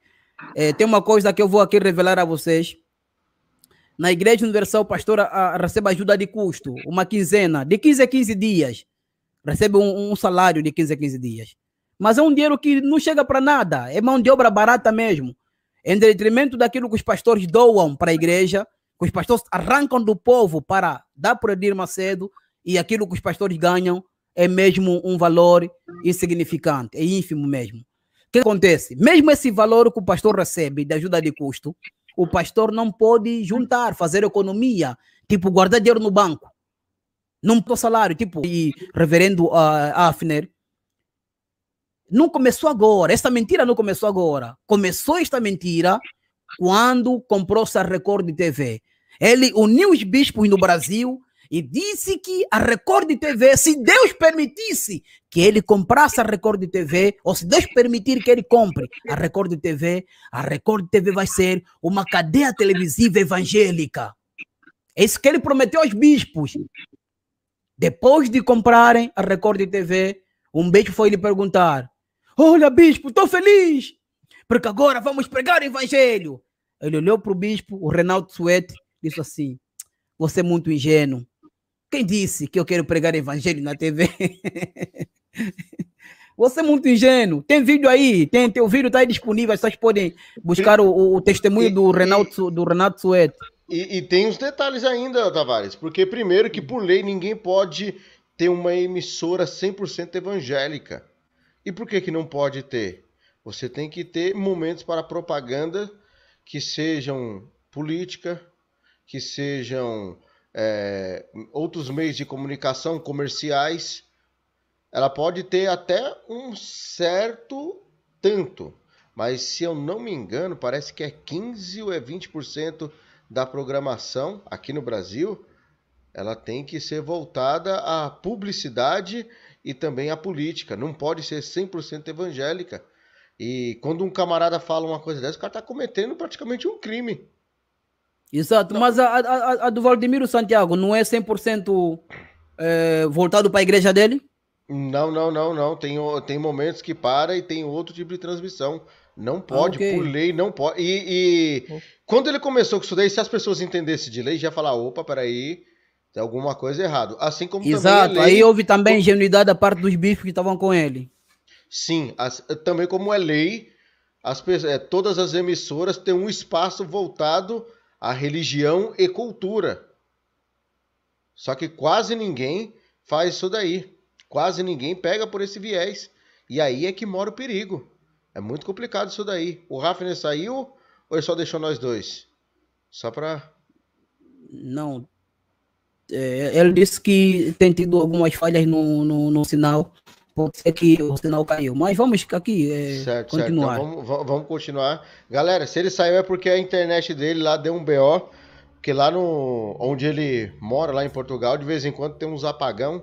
É, tem uma coisa que eu vou aqui revelar a vocês. Na Igreja Universal, o a, recebe ajuda de custo, uma quinzena, de 15 a 15 dias. Recebe um, um salário de 15 a 15 dias. Mas é um dinheiro que não chega para nada, é mão de obra barata mesmo. É em detrimento daquilo que os pastores doam para a igreja, que os pastores arrancam do povo para dar para Edir Macedo, e aquilo que os pastores ganham é mesmo um valor insignificante, é ínfimo mesmo que acontece? Mesmo esse valor que o pastor recebe de ajuda de custo, o pastor não pode juntar, fazer economia, tipo guardar dinheiro no banco. Não tem salário, tipo, e reverendo uh, ah, Afner, não começou agora, essa mentira não começou agora. Começou esta mentira quando comprou essa Record de TV. Ele uniu os bispos no Brasil e disse que a Record TV, se Deus permitisse que ele comprasse a Record TV, ou se Deus permitir que ele compre a Record TV, a Record TV vai ser uma cadeia televisiva evangélica. É isso que ele prometeu aos bispos. Depois de comprarem a Record TV, um beijo foi lhe perguntar: Olha, bispo, estou feliz, porque agora vamos pregar o evangelho. Ele olhou para o bispo, o Reinaldo Suete, disse assim: Você é muito ingênuo. Quem disse que eu quero pregar evangelho na TV? Você é muito ingênuo. Tem vídeo aí, tem teu vídeo está aí disponível, vocês é podem buscar o, o testemunho do Renato do Renato Sueto. E, e, tem uns detalhes ainda, Tavares, porque primeiro que por lei ninguém pode ter uma emissora 100% evangélica. E por que que não pode ter? Você tem que ter momentos para propaganda que sejam política, que sejam é, outros meios de comunicação comerciais, ela pode ter até um certo tanto, mas se eu não me engano, parece que é 15 ou é 20% da programação aqui no Brasil, ela tem que ser voltada à publicidade e também à política, não pode ser 100% evangélica. E quando um camarada fala uma coisa dessa, o cara está cometendo praticamente um crime. Exato, mas a, a, a do Valdemiro Santiago não é 100% é, voltado para a igreja dele? Não, não, não, não. Tem, tem momentos que para e tem outro tipo de transmissão. Não pode, ah, okay. por lei, não pode. E, e quando ele começou com isso daí, se as pessoas entendessem de lei, já falar, opa, peraí, tem alguma coisa errada. Assim como Exato, lei... aí houve também ingenuidade da parte dos bispos que estavam com ele. Sim, as, também como é lei, as, é, todas as emissoras têm um espaço voltado a religião e cultura. Só que quase ninguém faz isso daí. Quase ninguém pega por esse viés. E aí é que mora o perigo. É muito complicado isso daí. O Rafner saiu ou ele só deixou nós dois? Só para. Não. É, ele disse que tem tido algumas falhas no, no, no sinal pode ser que o sinal caiu. Mas vamos aqui é, certo, continuar. Certo. Então, vamos, vamos, continuar. Galera, se ele saiu é porque a internet dele lá deu um BO, que lá no onde ele mora, lá em Portugal, de vez em quando tem uns apagão,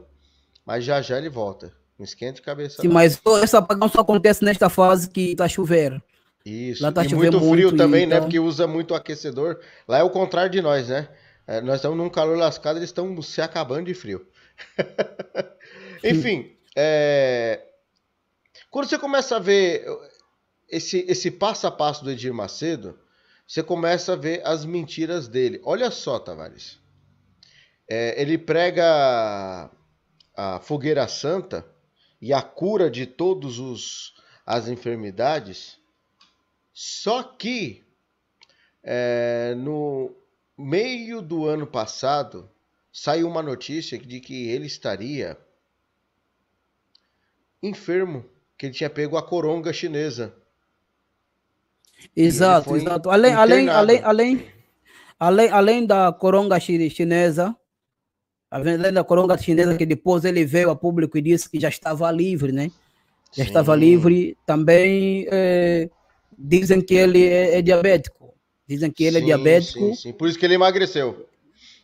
mas já já ele volta. Não esquenta a cabeça. Sim, mas esse apagão só acontece nesta fase que tá chovendo. Isso, lá tá e muito frio muito, também, né? Então... Porque usa muito aquecedor. Lá é o contrário de nós, né? É, nós estamos num calor lascado, eles estão se acabando de frio. Enfim, é, quando você começa a ver esse, esse passo a passo do Edir Macedo, você começa a ver as mentiras dele. Olha só, Tavares. É, ele prega a fogueira santa e a cura de todos os as enfermidades. Só que é, no meio do ano passado saiu uma notícia de que ele estaria enfermo, que ele tinha pego a coronga chinesa. Exato, exato. Além, além, além, além, além, além da coronga chinesa, além da coronga chinesa, que depois ele veio a público e disse que já estava livre, né? Já Sim. estava livre. Também é, dizem que ele é, é diabético. Dizem que ele é sim, é diabético. Sim, sim, por isso que ele emagreceu.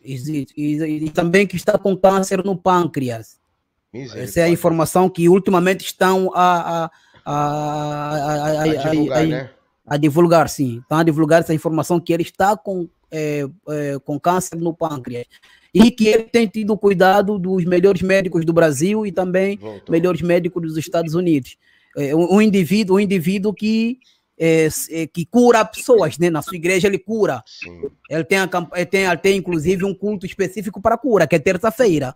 Existe. E, e, também que está com câncer no pâncreas. Essa é a informação que ultimamente estão a, a, a, a divulgar, né? a divulgar, sim. Estão a divulgar essa informação que ele está com, é, é, com câncer no pâncreas. E que ele tem tido cuidado dos melhores médicos do Brasil e também Voltou. melhores médicos dos Estados Unidos. É, um, indivíduo, um indivíduo que, é, é, que cura pessoas, né? Na sua igreja ele cura. Sim. Ele, tem a, ele, tem, ele tem, inclusive, um culto específico para cura, que é terça-feira.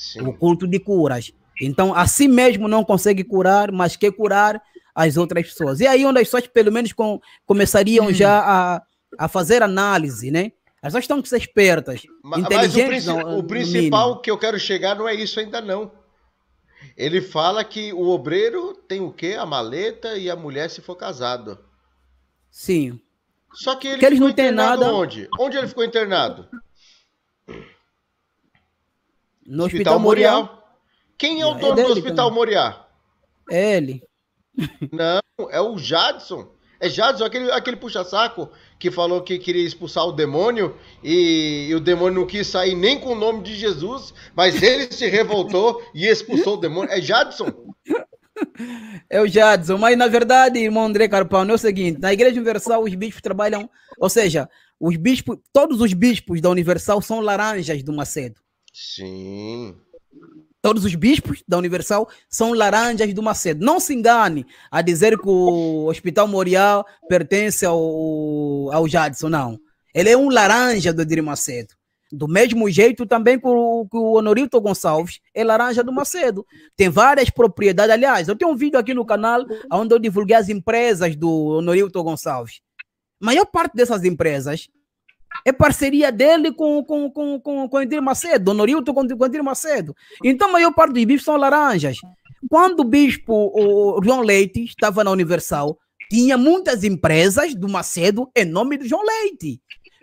Sim. o culto de curas. Então, a si mesmo não consegue curar, mas quer curar as outras pessoas. E aí, onde as pessoas, pelo menos, com, começariam hum. já a, a fazer análise, né? As pessoas estão que ser espertas. Mas, mas o, princi não, o principal que eu quero chegar não é isso ainda, não. Ele fala que o obreiro tem o quê? A maleta e a mulher se for casado. Sim. Só que ele Porque ficou eles não internado nada... onde? Onde ele ficou internado? No Hospital, Hospital Moriá. Quem é o é dono é do Hospital também. Moriá? É ele. Não, é o Jadson. É Jadson, aquele, aquele puxa-saco que falou que queria expulsar o demônio e, e, o demônio não quis sair nem com o nome de Jesus, mas ele se revoltou e expulsou o demônio. É Jadson? É o Jadson, mas na verdade, irmão André Carpão, é o seguinte: na Igreja Universal os bispos trabalham, ou seja, os bispos, todos os bispos da Universal são laranjas do Macedo. Sim. Todos os bispos da Universal são laranjas do Macedo. Não se engane a dizer que o Hospital Morial pertence ao, ao Jadson, não. Ele é um laranja do Edir Macedo. Do mesmo jeito também que o, o Honorito Gonçalves é laranja do Macedo. Tem várias propriedades. Aliás, eu tenho um vídeo aqui no canal onde eu divulguei as empresas do Honorito Gonçalves. A maior parte dessas empresas é parceria dele com, com, com, com, com o Edir Macedo, Norilto com, com o Edir Macedo. Então, a maior parte dos bispos são laranjas. Quando o bispo o João Leite estava na Universal, tinha muitas empresas do Macedo em nome do João Leite.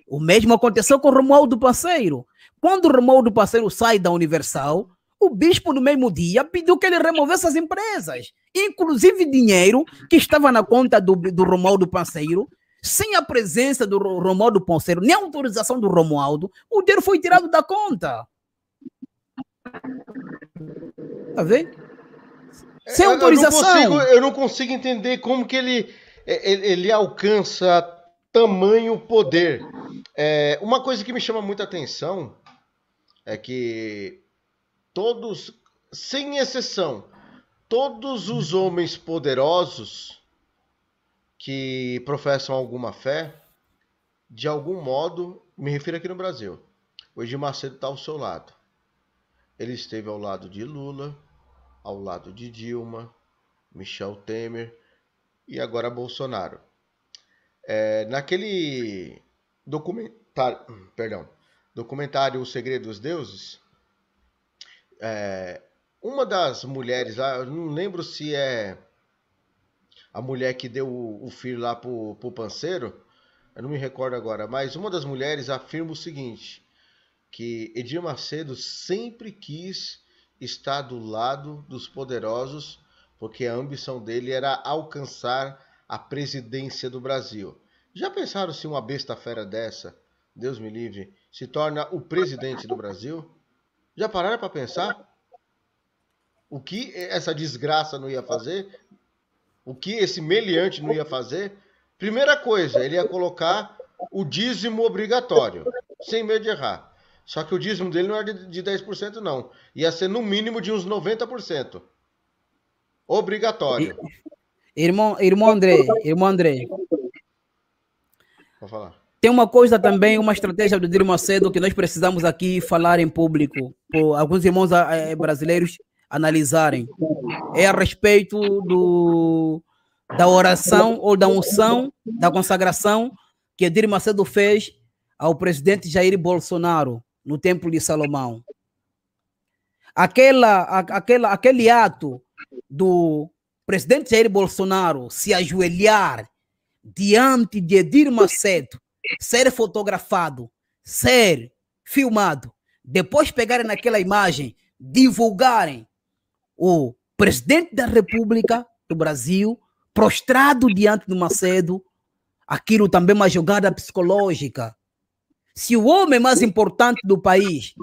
O mesmo aconteceu com o Romualdo Passeiro. Quando o Romualdo Passeiro sai da Universal, o bispo, no mesmo dia, pediu que ele removesse as empresas, inclusive dinheiro que estava na conta do, do Romualdo Passeiro, sem a presença do Romualdo Ponceiro, nem a autorização do Romualdo, o dinheiro foi tirado da conta. Tá vendo? É, sem autorização. Eu não, consigo, eu não consigo entender como que ele, ele, ele alcança tamanho poder. É, uma coisa que me chama muita atenção é que todos, sem exceção, todos os homens poderosos que professam alguma fé, de algum modo, me refiro aqui no Brasil. O Edir Macedo está ao seu lado. Ele esteve ao lado de Lula, ao lado de Dilma, Michel Temer e agora Bolsonaro. É, naquele documentário, perdão, documentário O Segredo dos Deuses, é, uma das mulheres lá, eu não lembro se é a mulher que deu o, filho lá pro, pro panseiro, eu não me recordo agora, mas uma das mulheres afirma o seguinte: que Edir Macedo sempre quis estar do lado dos poderosos, porque a ambição dele era alcançar a presidência do Brasil. Já pensaram se uma besta fera dessa, Deus me livre, se torna o presidente do Brasil? Já pararam para pensar? O que essa desgraça não ia fazer? O que esse meliante não ia fazer? Primeira coisa, ele ia colocar o dízimo obrigatório, sem medo de errar. Só que o dízimo dele não era de 10%, não. Ia ser no mínimo de uns 90%. Obrigatório. Irmão, irmão André, irmão André. Vou falar. Tem uma coisa também, uma estratégia do Dir Macedo que nós precisamos aqui falar em público. Por alguns irmãos eh, brasileiros analisarem é a respeito do, da oração ou da unção, da consagração que Edir Macedo fez ao presidente Jair Bolsonaro no Templo de Salomão. Aquela, aquela, aquele ato do presidente Jair Bolsonaro se ajoelhar diante de Edir Macedo, ser fotografado, ser filmado, depois pegarem naquela imagem, divulgarem o presidente da República do Brasil prostrado diante do Macedo, aquilo também é uma jogada psicológica. Se o homem mais importante do país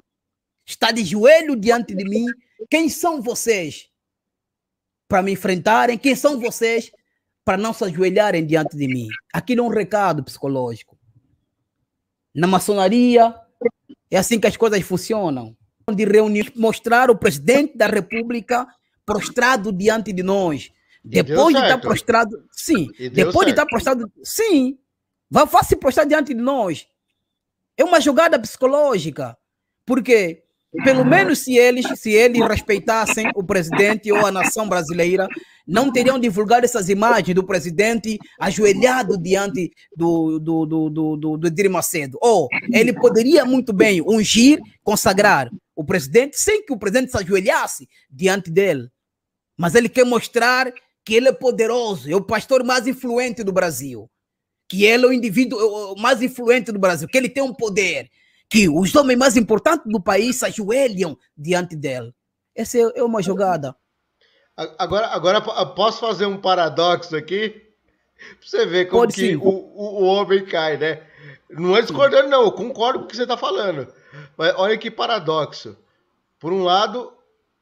está de joelho diante de mim, quem são vocês para me enfrentarem? Quem são vocês para não se ajoelharem diante de mim? Aquilo é um recado psicológico. Na maçonaria, é assim que as coisas funcionam de reunir mostrar o presidente da República prostrado diante de nós. Depois de tá estar prostrado, sim. Depois tá certo. de estar prostrado, sim. Vai se prostrar diante de nós. É uma jogada psicológica. Porque pelo menos se eles, se eles respeitassem o presidente ou a nação brasileira, não teriam divulgado essas imagens do presidente ajoelhado diante do, do, do, do, do, do Edir Macedo. Ou oh, ele poderia muito bem ungir, consagrar o presidente sem que o presidente se ajoelhasse diante dele. Mas ele quer mostrar que ele é poderoso, é o pastor mais influente do Brasil, que ele é o indivíduo mais influente do Brasil, que ele tem um poder que os homens mais importantes do país se ajoelham diante dele. Essa é uma jogada. Agora, agora posso fazer um paradoxo aqui? Pra você ver como Pode que o, o, o, homem cai, né? Não é discordando, não, eu concordo com o que você está falando. Mas olha que paradoxo. Por um lado,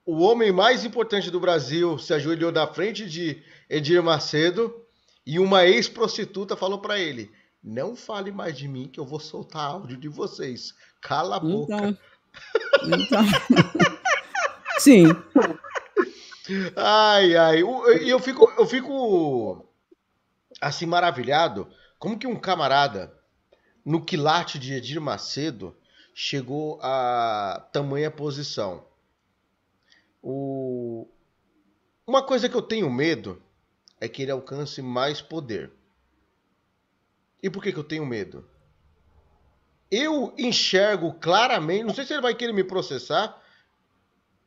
o homem mais importante do Brasil se ajoelhou na frente de Edir Macedo e uma ex-prostituta falou para ele: não fale mais de mim que eu vou soltar áudio de vocês. Cala a então, boca. Então, Sim. Ai, ai. E eu fico, eu fico assim maravilhado. Como que um camarada no quilate de Edir Macedo chegou a tamanha posição? O... Uma coisa que eu tenho medo é que ele alcance mais poder. E por que, que eu tenho medo? Eu enxergo claramente, não sei se ele vai querer me processar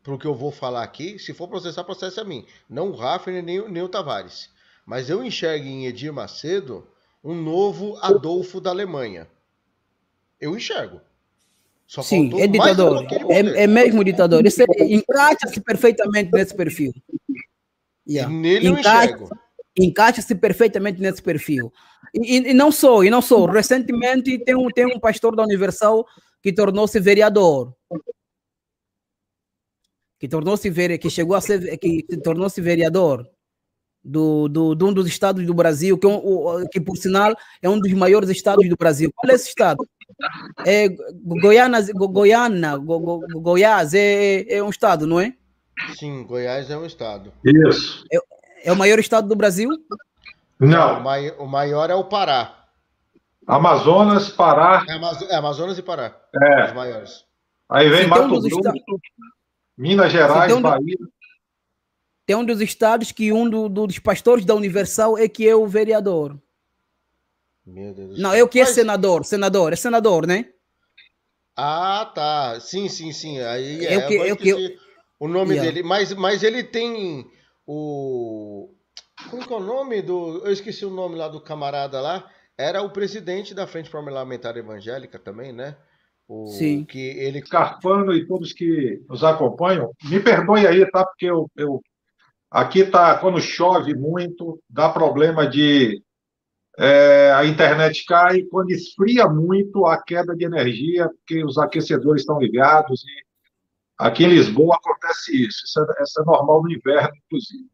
pelo que eu vou falar aqui. Se for processar, processa a mim. Não o Rafa nem, nem o Tavares. Mas eu enxergo em Edir Macedo um novo Adolfo da Alemanha. Eu enxergo. Só Sim, é ditador. É, é, mesmo ditador. Isso é, encaixa-se perfeitamente nesse perfil. Yeah. E nele encaixa eu enxergo encaixa-se perfeitamente nesse perfil. E, e, não sou, e não sou. Recentemente tem um, tem um pastor da Universal que tornou-se vereador. Que tornou-se vere, que chegou a ser que tornou-se vereador do, do, de um dos estados do Brasil, que, é que por sinal é um dos maiores estados do Brasil. Qual é esse estado? É, Goiânia, Goiânia, Goiás é, é, é um estado, não é? Sim, Goiás é um estado. Isso. É é o maior estado do Brasil? Não. O maior é o Pará. Amazonas, Pará. É, é Amazonas e Pará. É. Os maiores. Aí vem Mato Grosso, Minas Gerais, Bahia. Tem um dos estados que um do, dos pastores da Universal é que é o vereador. Meu Deus. Não, é o que é senador, senador, é senador, né? Ah, tá. Sim, sim, sim. Aí é, é, é o que, é o, que... o nome yeah. dele. Mas, mas ele tem o. Como é que é o nome do. Eu esqueci o nome lá do camarada lá. Era o presidente da Frente Parlamentar Evangélica também, né? O, Sim. Que ele... Carpano e todos que nos acompanham, me perdoe aí, tá? Porque eu, eu... aqui tá quando chove muito, dá problema de é, a internet cai, quando esfria muito a queda de energia, porque os aquecedores estão ligados e Aqui em Lisboa acontece isso, isso é, isso é normal no inverno, inclusive.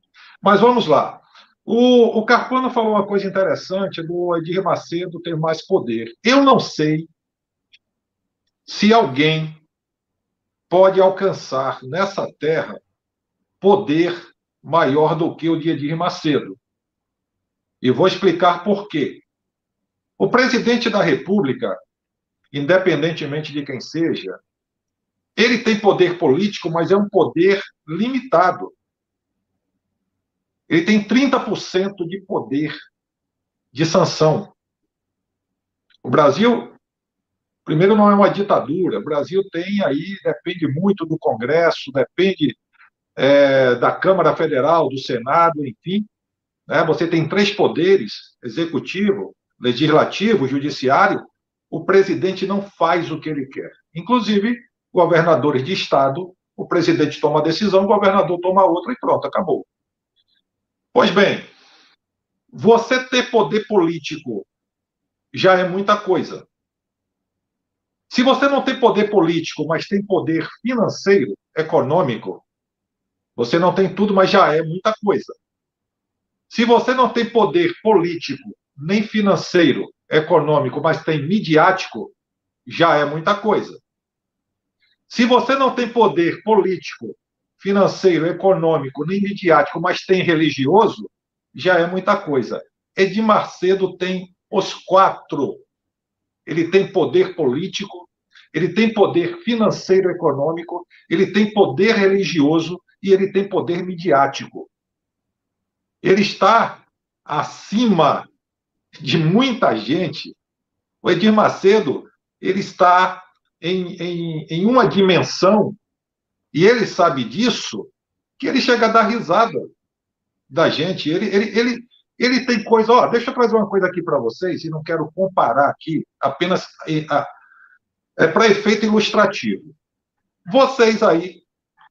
Mas vamos lá. O, o Carpano falou uma coisa interessante do Edir Macedo ter mais poder. Eu não sei se alguém pode alcançar nessa terra poder maior do que o de Edir Macedo. E vou explicar por quê. O presidente da República, independentemente de quem seja, ele tem poder político, mas é um poder limitado. Ele tem 30% de poder de sanção. O Brasil, primeiro, não é uma ditadura. O Brasil tem aí, depende muito do Congresso, depende é, da Câmara Federal, do Senado, enfim. Né? Você tem três poderes: executivo, legislativo, judiciário. O presidente não faz o que ele quer. Inclusive, governadores de estado, o presidente toma a decisão, o governador toma outra e pronto, acabou. Pois bem, você ter poder político já é muita coisa. Se você não tem poder político, mas tem poder financeiro, econômico, você não tem tudo, mas já é muita coisa. Se você não tem poder político, nem financeiro, econômico, mas tem midiático, já é muita coisa. Se você não tem poder político, financeiro, econômico, nem midiático, mas tem religioso, já é muita coisa. Edir Macedo tem os quatro. Ele tem poder político, ele tem poder financeiro econômico, ele tem poder religioso e ele tem poder midiático. Ele está acima de muita gente. O Edir Macedo, ele está em, em, em uma dimensão, e ele sabe disso, que ele chega a dar risada da gente. Ele, ele, ele, ele tem coisa. Ó, deixa eu trazer uma coisa aqui para vocês, e não quero comparar aqui, apenas é é para efeito ilustrativo. Vocês aí,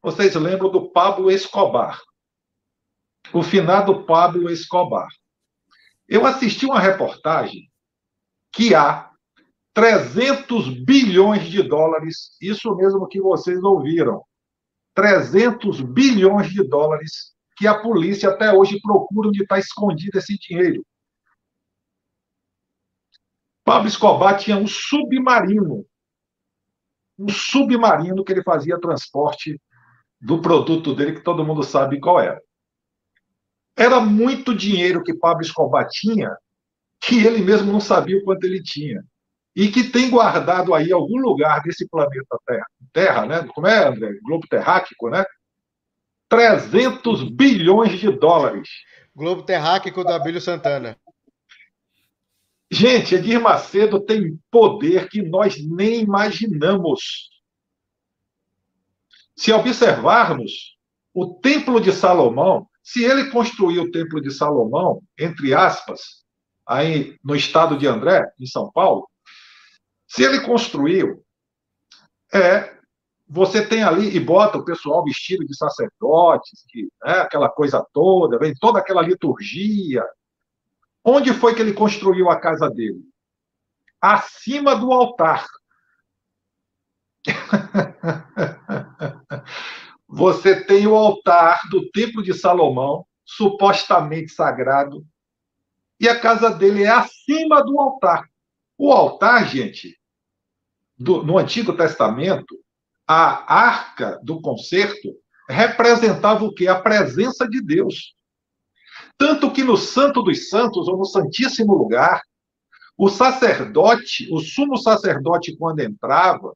vocês lembram do Pablo Escobar? O finado Pablo Escobar. Eu assisti uma reportagem que há 300 bilhões de dólares, isso mesmo que vocês ouviram. 300 bilhões de dólares que a polícia até hoje procura onde está escondido esse dinheiro. Pablo Escobar tinha um submarino, um submarino que ele fazia transporte do produto dele, que todo mundo sabe qual era. Era muito dinheiro que Pablo Escobar tinha, que ele mesmo não sabia o quanto ele tinha e que tem guardado aí algum lugar desse planeta Terra, terra né? Como é, André? Globo terráqueo, né? 300 bilhões de dólares. Globo terráqueo da Abílio Santana. Gente, Edir Macedo tem poder que nós nem imaginamos. Se observarmos o Templo de Salomão, se ele construiu o Templo de Salomão, entre aspas, aí no estado de André, em São Paulo, se ele construiu, é, você tem ali e bota o pessoal vestido de sacerdotes, que, né, aquela coisa toda, vem toda aquela liturgia. Onde foi que ele construiu a casa dele? Acima do altar. você tem o altar do Templo de Salomão, supostamente sagrado, e a casa dele é acima do altar. O altar, gente, do, no Antigo Testamento, a arca do concerto representava o quê? A presença de Deus. Tanto que no Santo dos Santos, ou no Santíssimo Lugar, o sacerdote, o sumo sacerdote, quando entrava,